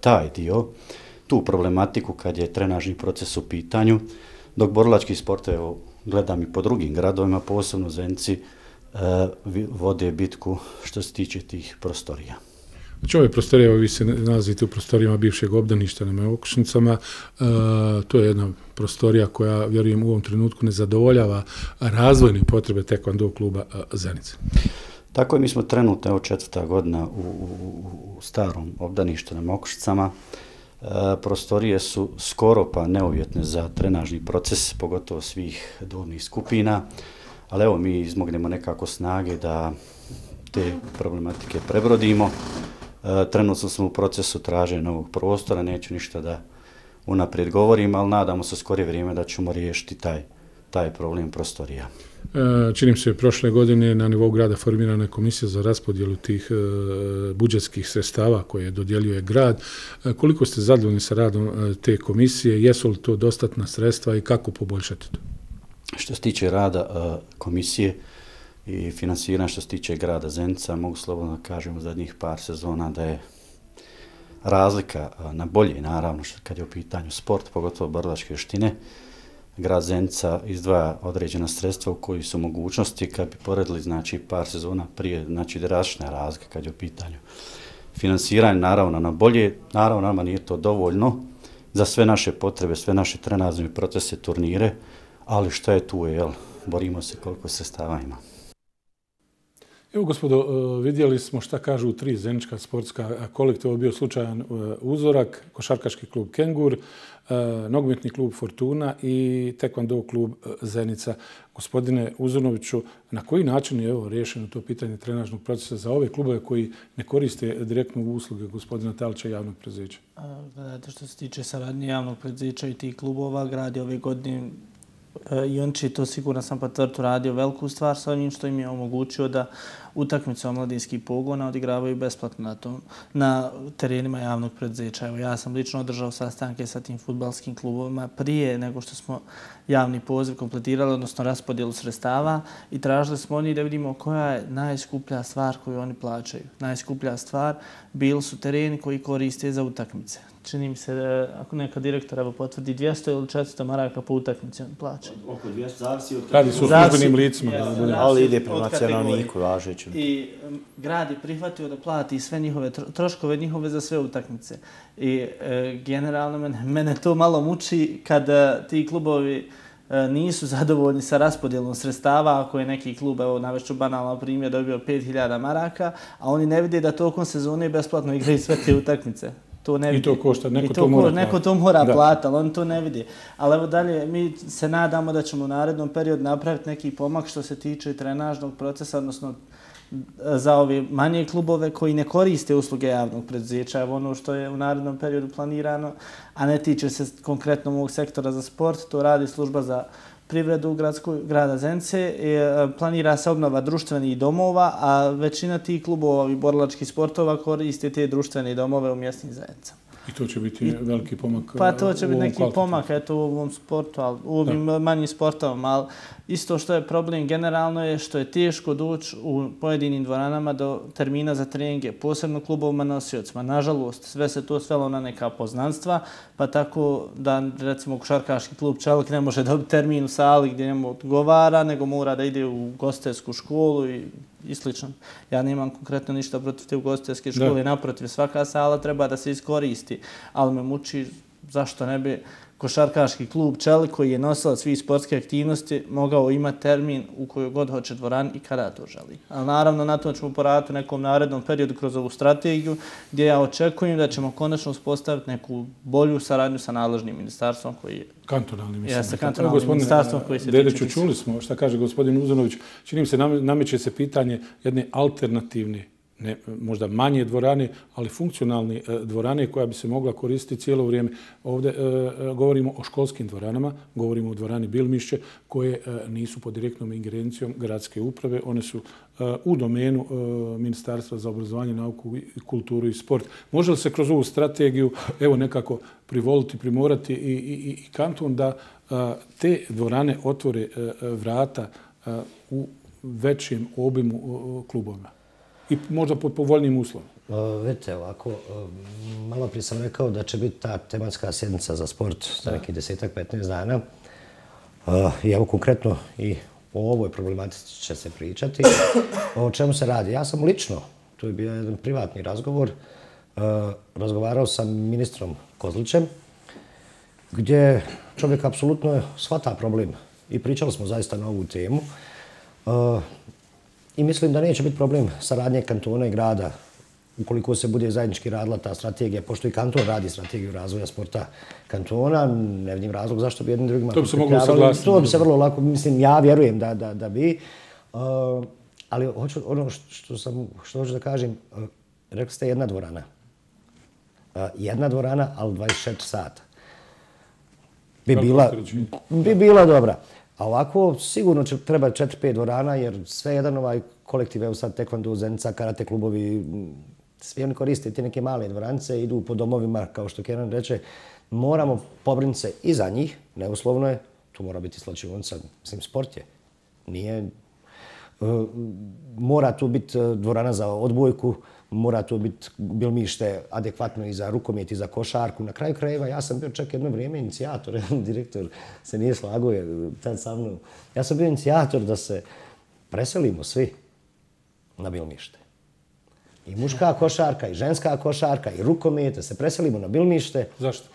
taj dio tu problematiku kad je trenažni proces u pitanju, dok borilački sport, evo, gledam i po drugim gradovima, posebno Zenci, e, vode bitku što se tiče tih prostorija. Znači ove prostorije, evo, vi se nalazite u prostorijama bivšeg obdaništa na Mojokušnicama, e, to je jedna prostorija koja, vjerujem, u ovom trenutku ne zadovoljava razvojne potrebe tekvando kluba e, Zenice. Tako je, mi smo trenutno, evo, četvrta godina u, u, u starom obdaništu na Mokušicama, e, prostorije su skoro pa neuvjetne za trenažni proces, pogotovo svih dobnih skupina, ali evo mi izmognemo nekako snage da te problematike prebrodimo. E, trenutno smo u procesu traženja novog prostora, neću ništa da unaprijed govorim, ali nadamo se skorije vrijeme da ćemo riješiti taj prostor taj problem prostorija. E, činim se, prošle godine na nivou grada formirana komisija za raspodjelu tih e, budžetskih sredstava koje je dodjelio je grad. E, koliko ste zadovoljni sa radom te komisije? Jesu li to dostatna sredstva i kako poboljšati to? Što se tiče rada komisije i financijera što se tiče grada Zenca, mogu slobodno kažem u zadnjih par sezona da je razlika na bolje, naravno, kad je u pitanju sport, pogotovo brdačke štine, grad Zenica izdvaja određena sredstva u koji su mogućnosti kad bi poredili znači, par sezona prije znači, drašne razlike kad je u pitanju finansiranje naravno na bolje, naravno nama nije to dovoljno za sve naše potrebe, sve naše trenazne procese, turnire, ali što je tu, jel? borimo se koliko se stava ima. Evo gospodo, e, vidjeli smo šta kažu tri zenička sportska kolektiva, bio slučajan e, uzorak, košarkaški klub Kengur, E, nogometni klub Fortuna i tekvando klub e, Zenica. Gospodine Uzunoviću, na koji način je ovo rješeno to pitanje trenažnog procesa za ove klubove koji ne koriste direktno usluge gospodina Talića i javnog predzeća? Gledajte, što se tiče saradnje javnog predzeća i tih klubova, grad je ove godine e, i on će to sigurno sam pa tvrtu radio veliku stvar sa njim što im je omogućio da utakmice omladinskih pogona odigravaju besplatno na, tom, na terenima javnog predzeća. Evo, ja sam lično održao sastanke sa tim futbalskim klubovima prije nego što smo javni poziv kompletirali, odnosno raspodijelu sredstava i tražili smo oni da vidimo koja je najskuplja stvar koju oni plaćaju. Najskuplja stvar bili su tereni koji koriste za utakmice. Čini mi se, da ako neka direktor evo, potvrdi 200 ili 400 maraka po utakmici, on plaća. Oko 200 zavisi od... Radi su službenim licima. Ali ide prema nacionalniku važeći upućen. I grad je prihvatio da plati sve njihove troškove, njihove za sve utakmice. I e, generalno mene, to malo muči kada e, ti klubovi e, nisu zadovoljni sa raspodjelom sredstava, ako je neki klub, evo na navešću banalno primjer, dobio 5000 maraka, a oni ne vide da tokom sezone besplatno igraju sve te utakmice. To ne vidi. I to košta, neko, to, mora košta, neko to mora platiti, ali on to ne vidi. Ali evo dalje, mi se nadamo da ćemo u narednom periodu napraviti neki pomak što se tiče trenažnog procesa, odnosno za ove manje klubove koji ne koriste usluge javnog preduzeća, evo ono što je u narednom periodu planirano, a ne tiče se konkretno ovog sektora za sport, to radi služba za privredu gradsku, grada Zence. E, planira se obnova društvenih domova, a većina tih klubova i borlačkih sportova koriste te društvene domove u mjestnim zajednicama. I to će biti I, veliki pomak Pa to uh, će biti neki kvalitetu. pomak eto, u ovom sportu, ali, u ovim da. manjim sportovom, ali isto što je problem generalno je što je teško doći u pojedinim dvoranama do termina za treninge, posebno klubovima nosiocima. Nažalost, sve se to svelo na neka poznanstva, pa tako da recimo kušarkaški klub Čelik ne može dobiti termin u sali gdje njemu odgovara, nego mora da ide u gostesku školu i i slično. Ja nemam konkretno ništa protiv te ugostiteljske škole, naprotiv, svaka sala treba da se iskoristi, ali me muči zašto ne bi košarkaški klub Čeli koji je nosila svi sportske aktivnosti mogao imati termin u kojoj god hoće dvoran i kada to želi. Ali naravno na to ćemo poraditi u nekom narednom periodu kroz ovu strategiju gdje ja očekujem da ćemo konačno uspostaviti neku bolju saradnju sa nadležnim ministarstvom koji je kantonalni mislim. Jeste, kantonalni gospodine, ministarstvom koji se Dedeću, čuli smo šta kaže gospodin Uzanović. Činim se, nameće se pitanje jedne alternativne ne, možda manje dvorane, ali funkcionalne e, dvorane koja bi se mogla koristiti cijelo vrijeme. Ovdje e, e, govorimo o školskim dvoranama, govorimo o dvorani Bilmišće koje nisu pod direktnom ingerencijom gradske uprave. One su u domenu Ministarstva za obrazovanje, nauku, kulturu i sport. Može li se kroz ovu strategiju evo nekako privoliti, primorati i, i, i, i kanton da te dvorane otvore vrata u većem obimu klubovima? i možda pod povoljnim uslovima? E, vidite, ovako, e, malo prije sam rekao da će biti ta tematska sjednica za sport za nekih desetak, petnaest dana. E, I evo konkretno i o ovoj problematici će se pričati. O čemu se radi? Ja sam lično, tu je bio jedan privatni razgovor, razgovarao sam ministrom Kozlićem, gdje čovjek apsolutno shvata problem. I pričali smo zaista na ovu temu i mislim da neće biti problem saradnje kantona i grada ukoliko se bude zajednički radila ta strategija, pošto i kanton radi strategiju razvoja sporta kantona, ne vidim razlog zašto bi jednim drugima... To bi se moglo saglasiti. To bi se vrlo lako, mislim, ja vjerujem da, da, da bi. Uh, ali hoću, ono što, sam, što hoću da kažem, uh, rekli ste jedna dvorana. Uh, jedna dvorana, ali 24 sata. Bi bila, bi bila dobra. Uh, A ovako sigurno će, treba 4-5 dvorana jer sve jedan ovaj kolektiv, evo sad tekvandu, zenica, karate klubovi, mm, svi oni koriste te neke male dvorance, idu po domovima, kao što Kenan reče, moramo pobrinuti se i za njih, neuslovno je, tu mora biti slačivonca, mislim, sport je, nije, e, mora tu biti e, dvorana za odbojku, mora to biti bil mište adekvatno i za rukomet i za košarku. Na kraju krajeva ja sam bio čak jedno vrijeme inicijator, direktor se nije slago tad sa mnom. Ja sam bio inicijator da se preselimo svi na bilmište. I muška košarka, i ženska košarka, i rukomet, da se preselimo na bilmište. Zašto?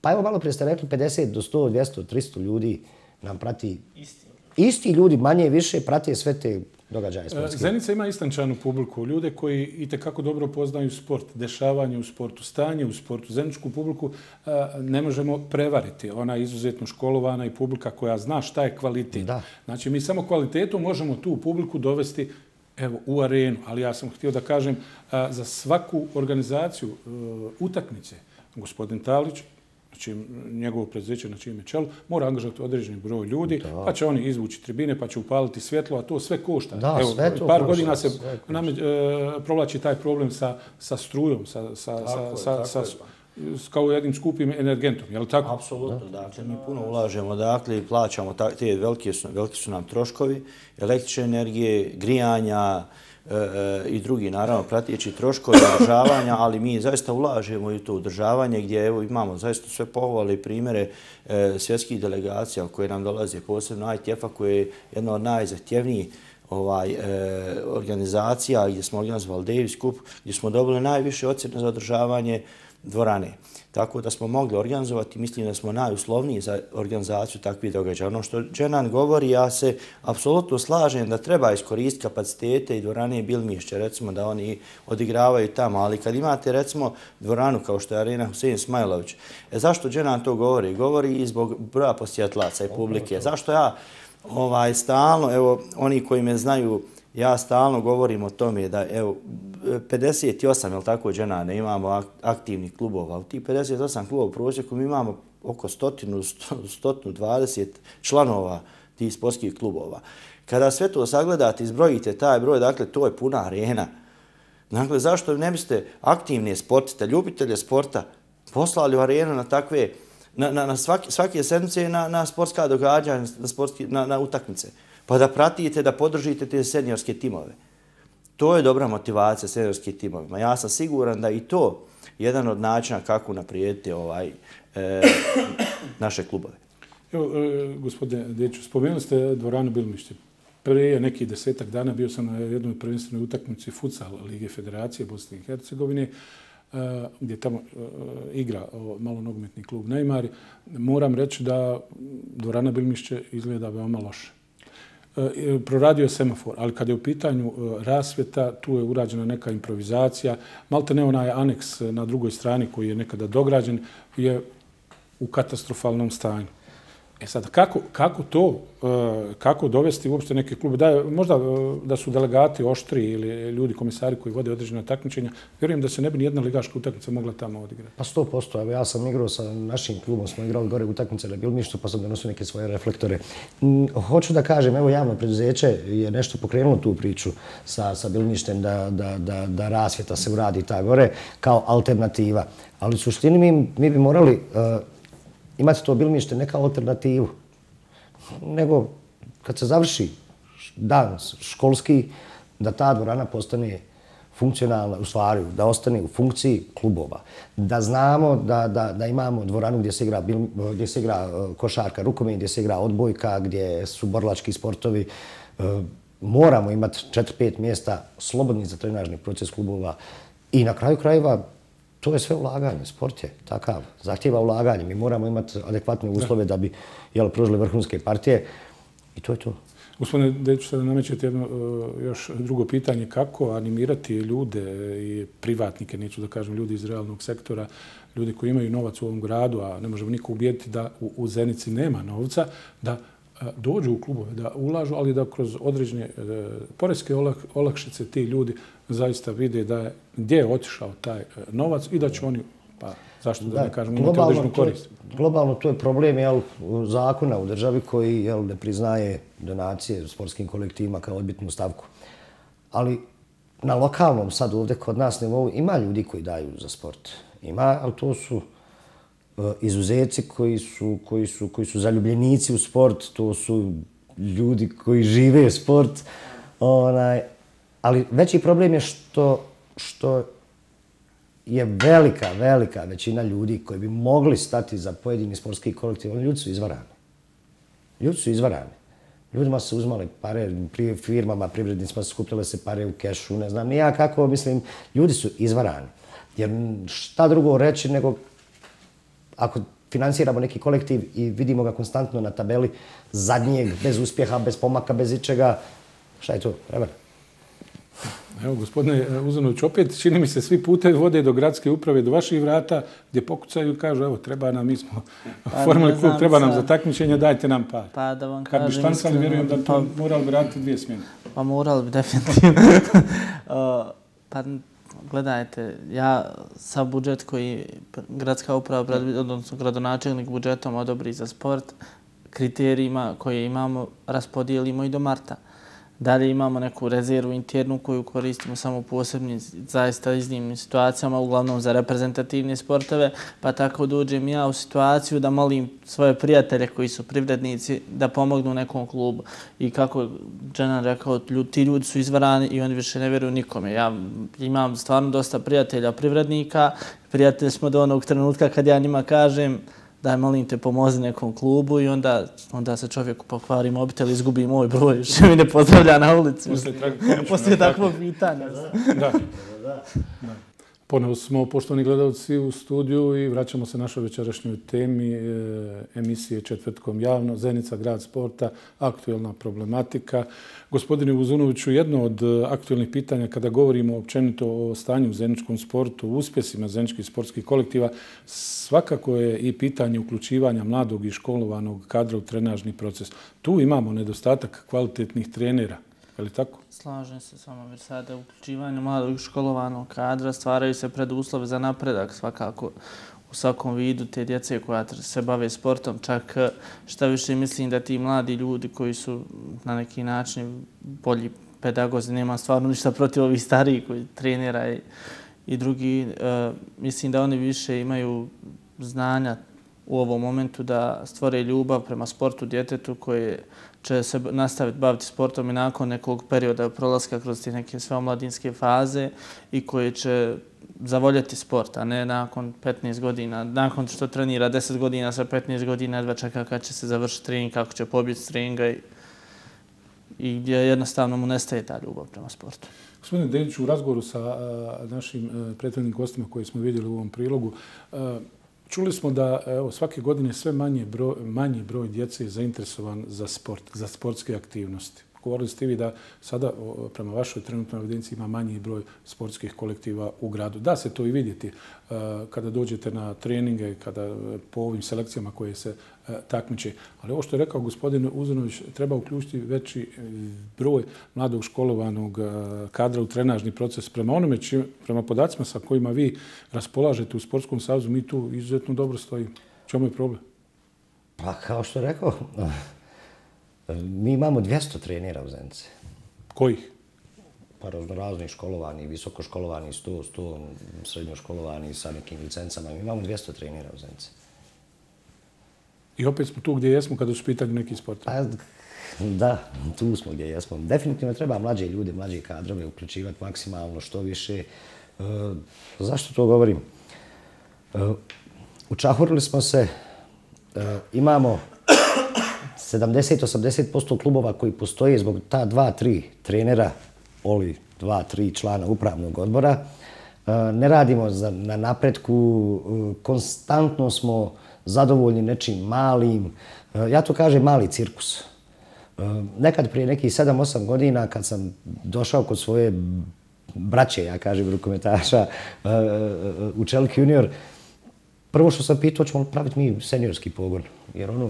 Pa evo malo prije ste rekli 50 do 100, 200, 300 ljudi nam prati. Isti isti ljudi manje više prate sve te događaje sportske. E, Zenica ima istančanu publiku, ljude koji i kako dobro poznaju sport, dešavanje u sportu, stanje u sportu. Zeničku publiku e, ne možemo prevariti. Ona je izuzetno školovana i publika koja zna šta je kvalitet. Da. Znači, mi samo kvalitetu možemo tu publiku dovesti evo, u arenu. Ali ja sam htio da kažem, e, za svaku organizaciju utakmice, gospodin Talić, čim, njegovo predzeće na čijem je čelu, mora angažati određeni broj ljudi, da. pa će oni izvući tribine, pa će upaliti svjetlo, a to sve košta. Da, Evo, sve to par godina se named, e, provlači taj problem sa, sa strujom, sa, sa, tako sa, je, sa, tako sa, je sa, kao jednim skupim energentom, je li tako? Apsolutno, da. dakle, mi puno ulažemo, dakle, i plaćamo ta, te velike su, velike su nam troškovi električne energije, grijanja, uh, E, e, i drugi, naravno, pratijeći troško održavanja, ali mi zaista ulažemo i to održavanje gdje imamo zaista sve pohvale i primere e, svjetskih delegacija koje nam dolaze, posebno ITF-a koje je jedna od najzahtjevnijih ovaj, organizacija gdje smo organizovali Davis Cup, gdje smo dobili najviše ocjene za održavanje dvorane. Tako da smo mogli organizovati, mislim da smo najuslovniji za organizaciju takvih događaja. Ono što Dženan govori, ja se apsolutno slažem da treba iskoristiti kapacitete i dvorane Bilmišće, recimo da oni odigravaju tamo, ali kad imate recimo dvoranu kao što je Arena Husein Smajlović, e, zašto Dženan to govori? Govori i zbog broja posjetlaca i publike. Zašto ja ovaj, stalno, evo, oni koji me znaju, Ja stalno govorim o tome da evo, 58 jel tako, žena imamo aktivnih klubova, u tih 58 klubova u prosjeku mi imamo oko 100, 120 članova tih sportskih klubova. Kada sve to sagledate, izbrojite taj broj, dakle, to je puna arena. Dakle, zašto ne biste aktivne sportite, ljubitelje sporta, poslali u arenu na takve, na, na, na svaki, svake sedmice na, na sportska događanja, na, sportski, na, utakmice pa da pratite, da podržite te seniorske timove. To je dobra motivacija seniorskih timovima. Ja sam siguran da i to jedan od načina kako naprijedite ovaj, e, naše klubove. Evo, e, gospodine Deću, spomenuli ste dvoranu Bilmišće. Prije nekih desetak dana bio sam na jednoj prvenstvenoj utakmici Futsal Lige Federacije Bosne i Hercegovine e, gdje tamo e, igra malo nogometni klub Neymar, moram reći da dvorana Bilmišće izgleda veoma loše. E, proradio je semafor, ali kada je u pitanju e, rasvjeta, tu je urađena neka improvizacija. Malte ne onaj aneks e, na drugoj strani koji je nekada dograđen, je u katastrofalnom stanju. E sad, kako, kako to, e, kako dovesti uopšte neke klube? Da, možda e, da su delegati oštri ili ljudi, komisari koji vode određene takmičenja, vjerujem da se ne bi nijedna ligaška utakmica mogla tamo odigrati. Pa sto posto, evo ja sam igrao sa našim klubom, smo igrali gore utakmice na Bilmištu, pa sam donosio neke svoje reflektore. Hoću da kažem, evo javno preduzeće je nešto pokrenulo tu priču sa, sa Bilmištem da, da, da, da rasvjeta se uradi ta gore kao alternativa. Ali suštini mi, mi bi morali uh, imati to bilmište neka alternativu, nego kad se završi dan školski, da ta dvorana postane funkcionalna u stvari, da ostane u funkciji klubova. Da znamo da, da, da imamo dvoranu gdje se, igra, gdje se igra e, košarka rukome, gdje se igra odbojka, gdje su borlački sportovi. E, moramo imati 4-5 mjesta slobodni za trenažni proces klubova. I na kraju krajeva to je sve ulaganje, sport je takav, zahtjeva ulaganje, mi moramo imati adekvatne uslove da, bi jel, pružili vrhunske partije i to je to. Gospodine da Deću, sada namećete jedno e, još drugo pitanje. Kako animirati ljude i privatnike, neću da kažem ljudi iz realnog sektora, ljudi koji imaju novac u ovom gradu, a ne možemo niko ubijeti da u Zenici nema novca, da dođu u klubove, da ulažu, ali da kroz određene e, poreske olakšice ti ljudi zaista vide da je, gdje je otišao taj e, novac i da će oni, pa zašto da, ne kažem, imati određenu korist. globalno to je problem jel, zakona u državi koji jel, ne priznaje donacije sportskim kolektivima kao odbitnu stavku. Ali na lokalnom sad ovdje kod nas nivou ima ljudi koji daju za sport. Ima, ali to su... Eh, izuzetci koji su, koji, su, koji su zaljubljenici u sport, to su ljudi koji žive sport. Onaj, ali veći problem je što, što je velika, velika većina ljudi koji bi mogli stati za pojedini sportski kolektiv, oni ljudi su izvarani. Ljudi su izvarani. Ljudima su uzmali pare, prije firmama, privrednicima su skupljale se pare u kešu, ne znam, ja kako, mislim, ljudi su izvarani. Jer šta drugo reći nego ako financiramo neki kolektiv i vidimo ga konstantno na tabeli zadnjeg, bez uspjeha, bez pomaka, bez ičega, šta je to, Reber? Evo, gospodine e, Uzanović, opet čini mi se svi putevi vode do gradske uprave, do vaših vrata, gdje pokucaju i kažu, evo, treba nam, mi smo pa, formali klub, treba nam za takmičenje, dajte nam par. Pa da vam Kad bi štancali, iskreno, vjerujem da pa- to pa, morali bi raditi dvije smjene. Pa morali bi, definitivno. pa gledajte, ja sa budžet koji gradska uprava, odnosno gradonačelnik budžetom odobri za sport, kriterijima koje imamo, raspodijelimo i do marta da li imamo neku rezervu internu koju koristimo samo posebno zaista iznimnim situacijama, uglavnom za reprezentativne sportove, pa tako dođem ja u situaciju da molim svoje prijatelje koji su privrednici da pomognu nekom klubu. I kako je Dženan rekao, ti ljudi su izvarani i oni više ne veruju nikome. Ja imam stvarno dosta prijatelja privrednika, prijatelji smo do onog trenutka kad ja njima kažem daj molim te pomozi nekom klubu i onda, onda se čovjeku pokvari mobitel, izgubi moj broj, što mi ne pozdravlja na ulici. Posle, takvog pitanja. Da, da, da. da. Ponovo smo, poštovani gledalci, u studiju i vraćamo se našoj večerašnjoj temi e, emisije Četvrtkom javno, Zenica, grad sporta, aktuelna problematika. Gospodine Vuzunoviću, jedno od e, aktuelnih pitanja kada govorimo općenito o stanju u zeničkom sportu, uspjesima zeničkih sportskih kolektiva, svakako je i pitanje uključivanja mladog i školovanog kadra u trenažni proces. Tu imamo nedostatak kvalitetnih trenera, je li tako? Slažem se s vama, jer sada uključivanje mladog školovanog kadra stvaraju se preduslove za napredak svakako u svakom vidu te djece koja se bave sportom. Čak eh, šta više mislim da ti mladi ljudi koji su na neki način bolji pedagozi, nema stvarno ništa protiv ovih starijih koji trenira i, drugi, eh, mislim da oni više imaju znanja, u ovom momentu da stvore ljubav prema sportu djetetu koje će se nastaviti baviti sportom i nakon nekog perioda prolaska kroz te neke sve omladinske faze i koji će zavoljati sport, a ne nakon 15 godina. Nakon što trenira 10 godina sa 15 godina, jedva čeka kad će se završiti trening, kako će pobjeti treninga i, i gdje jednostavno mu nestaje ta ljubav prema sportu. Gospodine Deliću, u razgovoru sa našim e, prethodnim gostima koje smo vidjeli u ovom prilogu, e, Čuli smo da svake godine sve manje broj, manji broj djece je zainteresovan za sport, za sportske aktivnosti. Govorili ste vi da sada prema vašoj trenutnoj evidenciji ima manji broj sportskih kolektiva u gradu. Da se to i vidjeti e, kada dođete na treninge, kada po ovim selekcijama koje se E, takmiče. Ali ovo što je rekao gospodin Uzanović, treba uključiti veći e, broj mladog školovanog e, kadra u trenažni proces. Prema onome, čim, prema podacima sa kojima vi raspolažete u Sportskom savzu, mi tu izuzetno dobro stojimo. Čemu je problem? Pa kao što je rekao, mi imamo 200 trenera u Zenci. Kojih? Pa razno razni školovani, visoko školovani, 100, 100 srednjo školovani sa nekim licencama. Mi imamo 200 trenera u Zenci. I opet smo tu gdje jesmo kada su pitanju neki sport. Pa, da, tu smo gdje jesmo. Definitivno treba mlađe ljude, mlađe kadrove uključivati maksimalno što više. E, zašto to govorim? E, učahurili smo se, e, imamo 70-80% klubova koji postoje zbog ta dva, tri trenera, oli dva, tri člana upravnog odbora. E, ne radimo za, na napretku, konstantno smo e, zadovoljni nečim malim. E, ja to kažem mali cirkus. E, nekad prije nekih 7-8 godina kad sam došao kod svoje braće, ja kažem rukometaša, e, u Čelik junior, prvo što sam pitao, ćemo praviti mi seniorski pogon. Jer ono,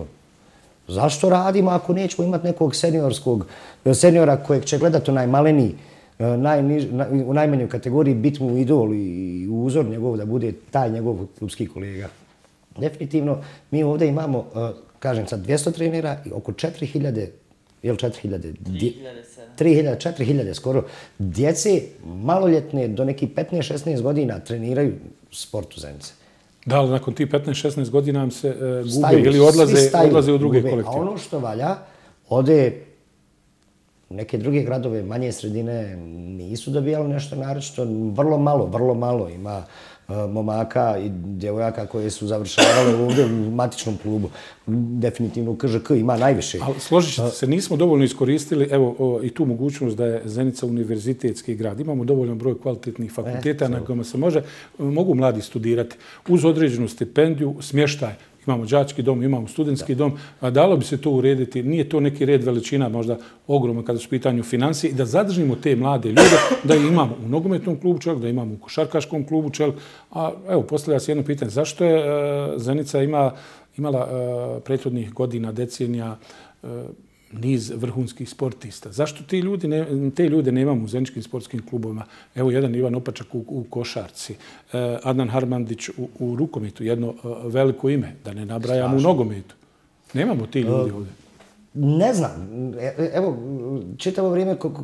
zašto radimo ako nećemo imati nekog seniorskog, seniora kojeg će gledati onaj maleni, najniž, u najmanjoj kategoriji, biti mu idol i uzor njegov da bude taj njegov klubski kolega definitivno mi ovdje imamo, e, kažem sad, 200 trenera i oko 4000 jel li 4000? hiljade? 3000, 4000 skoro. djeci maloljetne do neki 15-16 godina treniraju sport u Zenici. Da, ali nakon tih 15-16 godina vam se e, gube staju, ili odlaze, staju, odlaze u druge kolektive? ono što valja, ode neke druge gradove, manje sredine, nisu dobijali nešto naročito, vrlo malo, vrlo malo ima uh, momaka i djevojaka koje su završavale ovdje u matičnom klubu. Definitivno KŽK ima najviše. Ali složit ćete se, nismo dovoljno iskoristili evo, o, i tu mogućnost da je Zenica univerzitetski grad. Imamo dovoljno broj kvalitetnih fakulteta e, na kojima se može, mogu mladi studirati uz određenu stipendiju, smještaj imamo džački dom, imamo studentski dom, a dalo bi se to urediti, nije to neki red veličina možda ogromno kada su pitanju financije i da zadržimo te mlade ljude, da imamo u nogometnom klubu čelik, da imamo u košarkaškom klubu čelik, a evo postavlja se jedno pitanje, zašto je e, Zenica ima, imala e, prethodnih godina, decenija, e, niz vrhunskih sportista. Zašto ti ljudi ne, te ljude nemamo u zeničkim sportskim klubovima? Evo jedan Ivan Opačak u, košarci, e, Adnan Harmandić u, u rukometu, jedno e, veliko ime, da ne nabrajam u nogometu. Nemamo ti ljudi e, ovdje ne znam, e, e, evo, čitavo vrijeme koliko,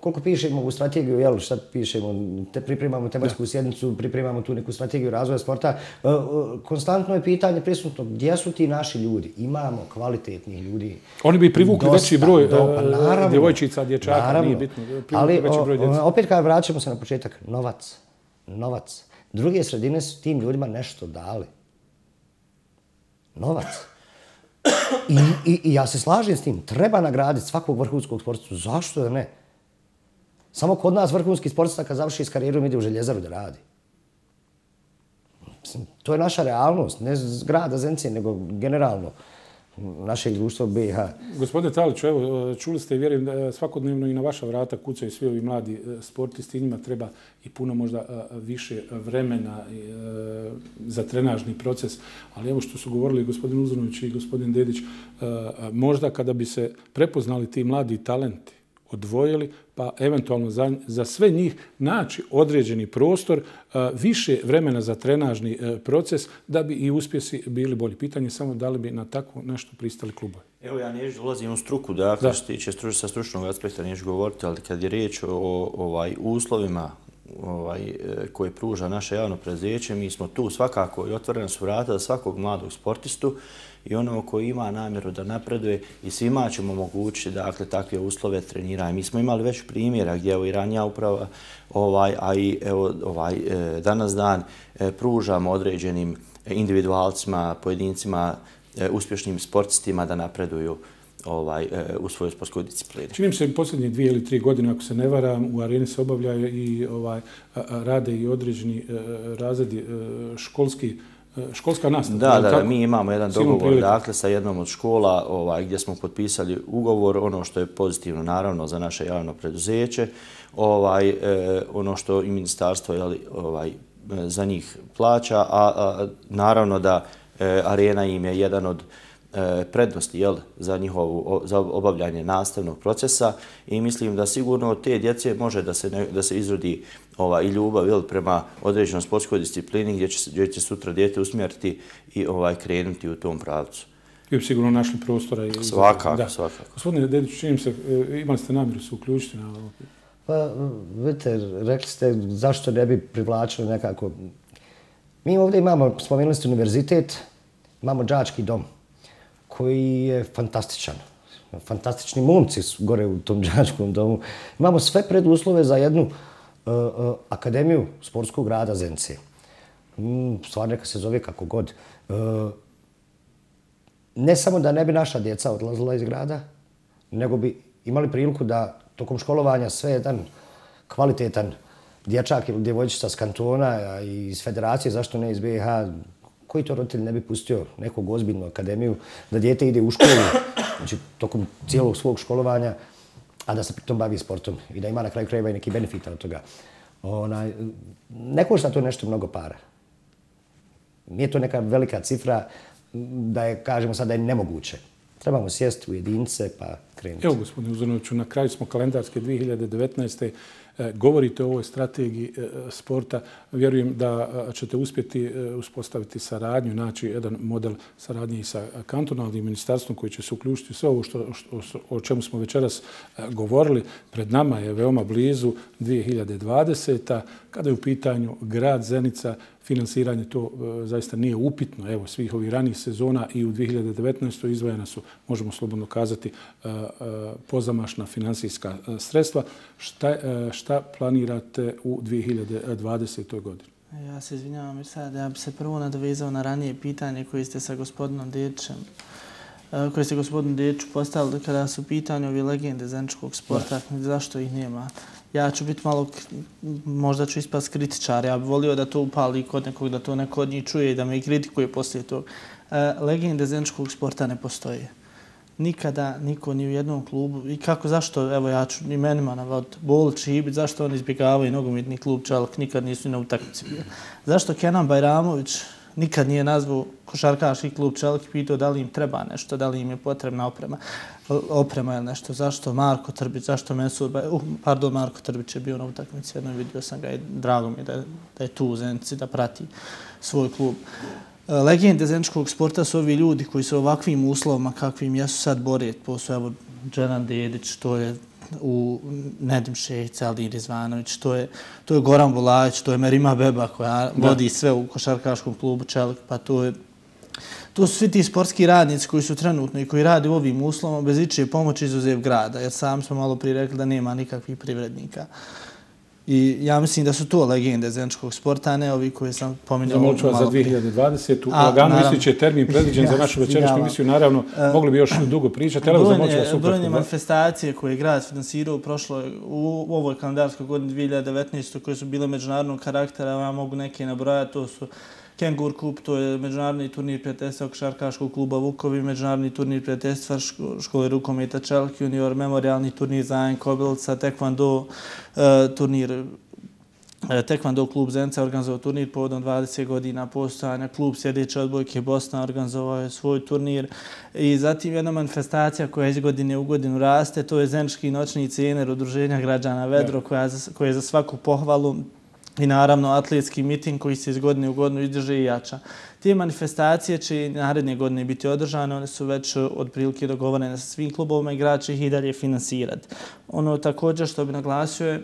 koliko pišemo u strategiju, jel, šta pišemo, te pripremamo tematsku ja. sjednicu, pripremamo tu neku strategiju razvoja sporta, e, konstantno je pitanje prisutno, gdje su ti naši ljudi? Imamo kvalitetnih ljudi. Oni bi privukli dosta, veći broj do, pa naravno, djevojčica, dječaka, naravno, nije bitno. Ali, veći broj opet kada vraćamo se na početak, novac, novac. Druge sredine su tim ljudima nešto dali. Novac. I, i, I ja se slažem s tim. Treba nagraditi svakog vrhunskog sportsta. Zašto da ne? Samo kod nas vrhunski sportista kad završi s karijerom ide u željezaru da radi. to je naša realnost. Ne zgrada Zence, nego generalno našeg društva BiH. Gospodine Taliću, evo, e, čuli ste, vjerujem, e, svakodnevno i na vaša vrata kucaju svi ovi mladi e, sportisti, njima treba i puno možda više vremena za trenažni proces, ali evo što su govorili gospodin Uzrnović i gospodin Dedić, možda kada bi se prepoznali ti mladi talenti, odvojili, pa eventualno za, sve njih naći određeni prostor, više vremena za trenažni e, proces, da bi i uspjesi bili bolji. Pitanje samo da li bi na tako nešto pristali klubove. Evo ja neću ulazim u struku, dakle, da. što će struč, sa stručnog aspekta neću govoriti, ali kad je riječ o ovaj, uslovima ovaj, e, koje pruža naše javno prezeće, mi smo tu svakako i otvorena su vrata za svakog mladog sportistu i ono koji ima namjeru da napreduje i svima ćemo omogućiti dakle, takve uslove treniranja. Mi smo imali već primjera gdje je ranija uprava, ovaj, a i evo, ovaj, e, danas dan e, pružamo određenim individualcima, pojedincima, e, uspješnim sportistima da napreduju ovaj, u svojoj sportskoj disciplini. Čini se posljednje dvije ili tri godine, ako se ne varam, u areni se obavljaju i ovaj, rade i određeni razredi školski školska nastava. Da, da, da, mi imamo jedan dogovor dakle, sa jednom od škola ovaj, gdje smo potpisali ugovor, ono što je pozitivno naravno za naše javno preduzeće, ovaj, eh, ono što i ministarstvo jeli, ovaj, e, za njih plaća, a, a naravno da eh, arena im je jedan od eh, E, prednosti jel, za njihovo za obavljanje nastavnog procesa i mislim da sigurno te djece može da se, ne, da se izrodi ova i ljubav jel, prema određenom sportskoj disciplini gdje će, gdje će sutra djete usmjeriti i ovaj krenuti u tom pravcu. I bi sigurno našli prostora. I... Svaka, da. svakako. Gospodine Dedić, činim se, e, imali ste namjeru se uključiti na ovo? Pa, vidite, rekli ste zašto ne bi privlačilo nekako. Mi ovdje imamo, spomenuli ste univerzitet, imamo džački dom koji je fantastičan. Fantastični momci su gore u tom džačkom domu. Imamo sve preduslove za jednu e, e, akademiju sportskog grada Zence. Mm, stvar neka se zove kako god. E, ne samo da ne bi naša djeca odlazila iz grada, nego bi imali priliku da tokom školovanja sve jedan kvalitetan dječak ili djevojčica s kantona i iz federacije, zašto ne iz BiH, koji to roditelj ne bi pustio nekog ozbiljnu akademiju da dijete ide u školu, znači tokom cijelog svog školovanja, a da se pritom bavi sportom i da ima na kraju krajeva i neki benefit od toga. Ona, ne košta to nešto mnogo para. Nije to neka velika cifra da je, kažemo sad, da je nemoguće. Trebamo sjesti u jedince pa krenuti. Evo, gospodine Uzrnoviću, na kraju smo kalendarske 2019. E, govorite o ovoj strategiji e, sporta. Vjerujem da e, ćete uspjeti uspostaviti saradnju, naći jedan model saradnje i sa kantonalnim ministarstvom koji će se uključiti sve ovo što, o čemu smo večeras govorili. Pred nama je veoma blizu 2020. kada je u pitanju grad Zenica, finansiranje to e, zaista nije upitno. Evo, svih ovih ranih sezona i u 2019. izvajena su, možemo slobodno kazati, e, e, pozamašna finansijska sredstva. Šta, šta planirate u 2020. godini? Ja se izvinjavam i sad, ja bi se prvo nadovezao na ranije pitanje koje ste sa gospodinom Dečem koje ste gospodinu Deću postavili kada su pitanje ovi legende zemljskog sporta, zašto ih nema ja ću biti malo, možda ću ispast kritičar, ja bih volio da to upali kod nekog, da to neko od njih čuje i da me i kritikuje poslije tog. E, legende zemljskog sporta ne postoje. Nikada niko ni u jednom klubu, i kako, zašto, evo ja ću i menima navod, bol će i biti, zašto oni izbjegava i nogomitni klub, čelak, nikad nisu na utakmici bili. Zašto Kenan Bajramović, nikad nije nazvao košarkaški klub Čelik i pitao da li im treba nešto, da li im je potrebna oprema, oprema ili nešto. Zašto Marko Trbić, zašto Mesur, uh, pardon, Marko Trbić je bio na utakmici, jednom vidio sam ga i drago mi je da, da je tu u Zenci, da prati svoj klub. E, legende zemljskog sporta su ovi ljudi koji se ovakvim uslovima kakvim jesu sad bore. To su, evo, Dženan Dedić, to je u Nedim Šeć, Aldi Rizvanović, to je, to je Goran Bulajić, to je Merima Beba koja vodi sve u košarkaškom klubu Čelik, pa to je To su svi ti sportski radnici koji su trenutno i koji radi u ovim uslovima bez ičije pomoći izuzev grada, jer sam smo malo prije rekli da nema nikakvih privrednika. I ja mislim da su to legende zemljskog sporta, a ne ovi koje sam pominjao. Zamoću vas za 2020. Lagano misli će termin predviđen za našu večerašnju emisiju. Naravno, e, mogli bi još dugo pričati. Evo zamoću vas upratno. Brojne manifestacije koje je grad finansirao prošlo u, ovoj kalendarskoj godini 2019. koje su bile međunarodnog karaktera, ja mogu neke nabrojati, to su Kengur klub, to je međunarodni turnir prijateljstva Šarkaškog kluba Vukovi, međunarodni turnir prijateljstva škole Rukometa Čelki, junior, memorialni turnir za Zajan Kobilca, Tekvando e, turnir e, Tekvando klub Zenca organizovao turnir povodom 20 godina postojanja. Klub sljedeće odbojke Bosna organizovao je svoj turnir. I zatim jedna manifestacija koja iz godine u godinu raste, to je Zenčki noćni cener udruženja građana Vedro koje je za svaku pohvalu i naravno atletski miting koji se iz godine u godinu izdrže i jača. Te manifestacije će naredne godine biti održane, one su već e, od prilike dogovorene sa svim klubovima i grad će ih i dalje finansirati. Ono također što bi naglasio je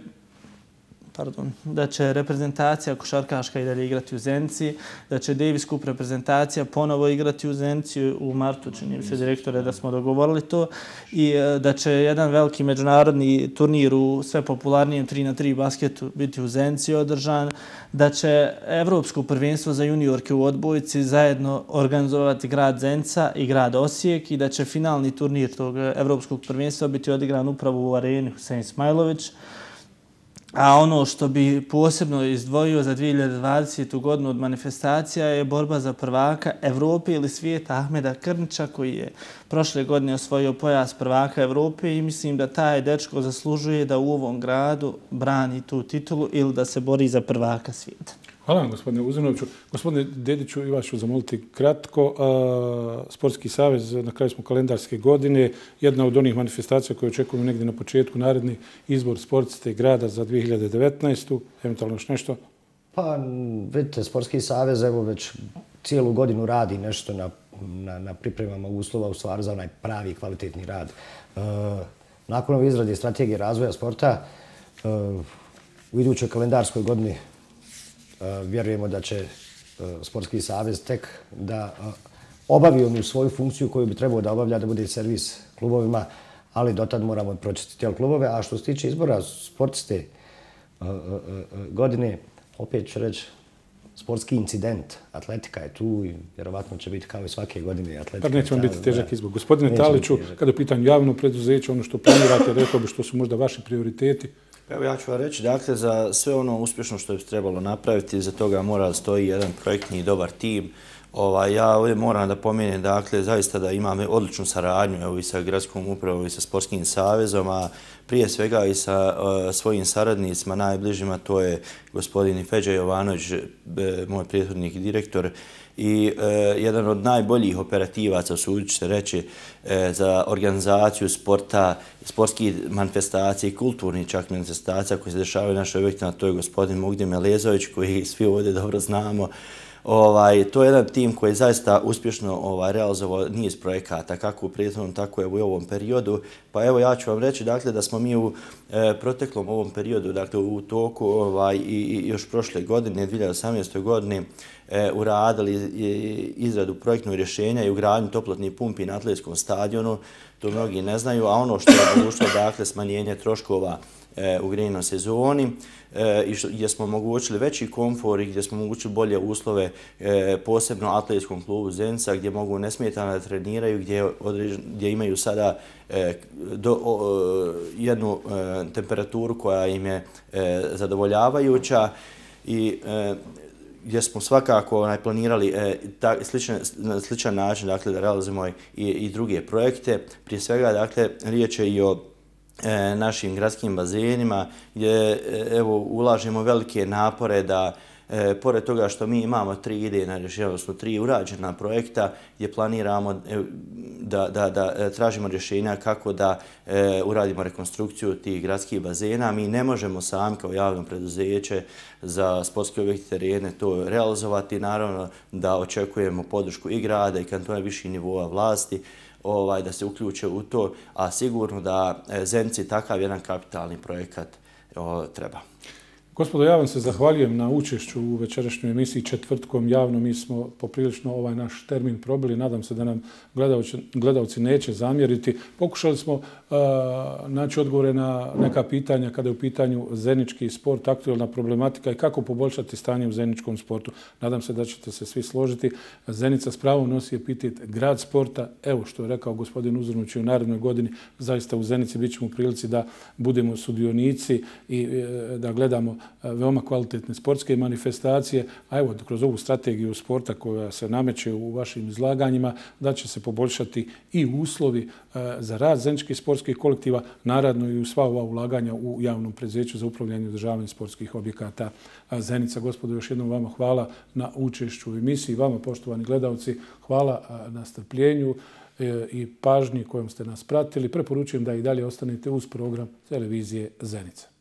pardon, da će reprezentacija košarkaška i dalje igrati u Zenci, da će Davis Cup reprezentacija ponovo igrati u Zenci u martu, čini se direktore da smo dogovorili to, i e, da će jedan veliki međunarodni turnir u sve popularnijem 3 na 3 basketu biti u Zenci održan, da će Evropsko prvenstvo za juniorke u odbojici zajedno organizovati grad Zenca i grad Osijek i da će finalni turnir tog Evropskog prvenstva biti odigran upravo u areni Hussein Smajlović. A ono što bi posebno izdvojio za 2020. godinu od manifestacija je borba za prvaka Evrope ili svijeta Ahmeda Krnića koji je prošle godine osvojio pojas prvaka Evrope i mislim da taj dečko zaslužuje da u ovom gradu brani tu titulu ili da se bori za prvaka svijeta. Hvala vam, gospodine Uzinoviću. Gospodine Dediću, i vas ću zamoliti kratko. Sportski savez, na kraju smo kalendarske godine, jedna od onih manifestacija koje očekujemo negdje na početku, naredni izbor sportiste i grada za 2019. Eventualno još nešto? Pa, vidite, Sportski savez, evo već cijelu godinu radi nešto na, na, na pripremama uslova, u stvari za onaj pravi kvalitetni rad. E, nakon ove izrade strategije razvoja sporta, e, u idućoj kalendarskoj godini Eh, vjerujemo da će eh, Sportski savez tek da eh, obavi onu svoju funkciju koju bi trebao da obavlja da bude servis klubovima, ali do tad moramo pročistiti tijel klubove. A što se tiče izbora sportiste godine, opet ću reći sportski incident. Atletika je tu i vjerovatno će biti kao i svake godine atletika. Pa neće vam biti težak izbor. Gospodine Taliću, kada pitanju javno preduzeće, ono što planirate, rekao bi što su možda vaši prioriteti, Pa evo ja ću vam reći, dakle, za sve ono uspješno što je trebalo napraviti, za toga mora da stoji jedan projektni i dobar tim. Ovaj, ja ovdje moram da pomijenim, dakle, zaista da imam odličnu saradnju i sa Gradskom upravom i sa Sportskim savezom, a prije svega i sa e, svojim saradnicima najbližima, to je gospodin Feđa Jovanović, e, moj prijethodnik i direktor i e, jedan od najboljih operativaca, suđu se reći, e, za organizaciju sporta, sportskih manifestacija i kulturnih čak manifestacija koji se dešavaju našoj objektima, to je gospodin Mugdje Melezović koji svi ovdje dobro znamo. Ovaj, to je jedan tim koji je zaista uspješno ovaj, realizovao niz projekata, kako u prijateljnom, tako i u ovom periodu. Pa evo ja ću vam reći dakle, da smo mi u e, proteklom ovom periodu, dakle u toku ovaj, i još prošle godine, 2018. godine, e, uradili e, izradu projektnog rješenja i ugradnju toplotnih pumpi na atletskom stadionu, to mnogi ne znaju, a ono što je odlučilo dakle smanjenje troškova e, u grijenoj sezoni e, i što, gdje smo omogućili veći komfor i gdje smo omogućili bolje uslove posebno atletskom klubu Zenca gdje mogu nesmetano da treniraju, gdje, gdje imaju sada do, o, jednu e, temperaturu koja im je zadovoljavajuća i gdje smo svakako onaj, planirali e, ta, sličan, na sličan način dakle, da realizujemo i, i druge projekte. Prije svega, dakle, riječ je i o e, našim gradskim bazenima gdje e, evo, ulažemo velike napore da e, E, pored toga što mi imamo tri idejna rješenja, odnosno tri urađena projekta, gdje planiramo e, da, da, da e, tražimo rješenja kako da uradimo rekonstrukciju tih gradskih bazena. Mi ne možemo sami kao javno preduzeće za sportske objekte terene to realizovati. Naravno da očekujemo podršku i grada i kantona viših nivova vlasti ovaj da se uključe u to, a sigurno da Zemci takav jedan kapitalni projekat treba. Gospodo, ja vam se zahvaljujem na učešću u večerašnjoj emisiji četvrtkom javno. Mi smo poprilično ovaj naš termin probili. Nadam se da nam gledalci neće zamjeriti. Pokušali smo e, naći odgovore na neka pitanja kada je u pitanju zenički sport, aktualna problematika i kako poboljšati stanje u zeničkom sportu. Nadam se da ćete se svi složiti. Zenica s pravom nosi epitet grad sporta. Evo što je rekao gospodin Uzrnući u narednoj godini. Zaista u Zenici bit ćemo u prilici da budemo sudionici i e, da gledamo E, veoma kvalitetne sportske manifestacije, a evo, kroz ovu strategiju sporta koja se nameće u vašim izlaganjima, da će se poboljšati i uslovi e, za rad zemljskih sportskih kolektiva, naravno i u sva ova ulaganja u javnom prezeću za upravljanje državanja sportskih objekata Zenica. Gospodo, još jednom vama hvala na učešću u emisiji. Vama, poštovani gledalci, hvala na strpljenju e, i pažnji kojom ste nas pratili. Preporučujem da i dalje ostanete uz program televizije Zenica.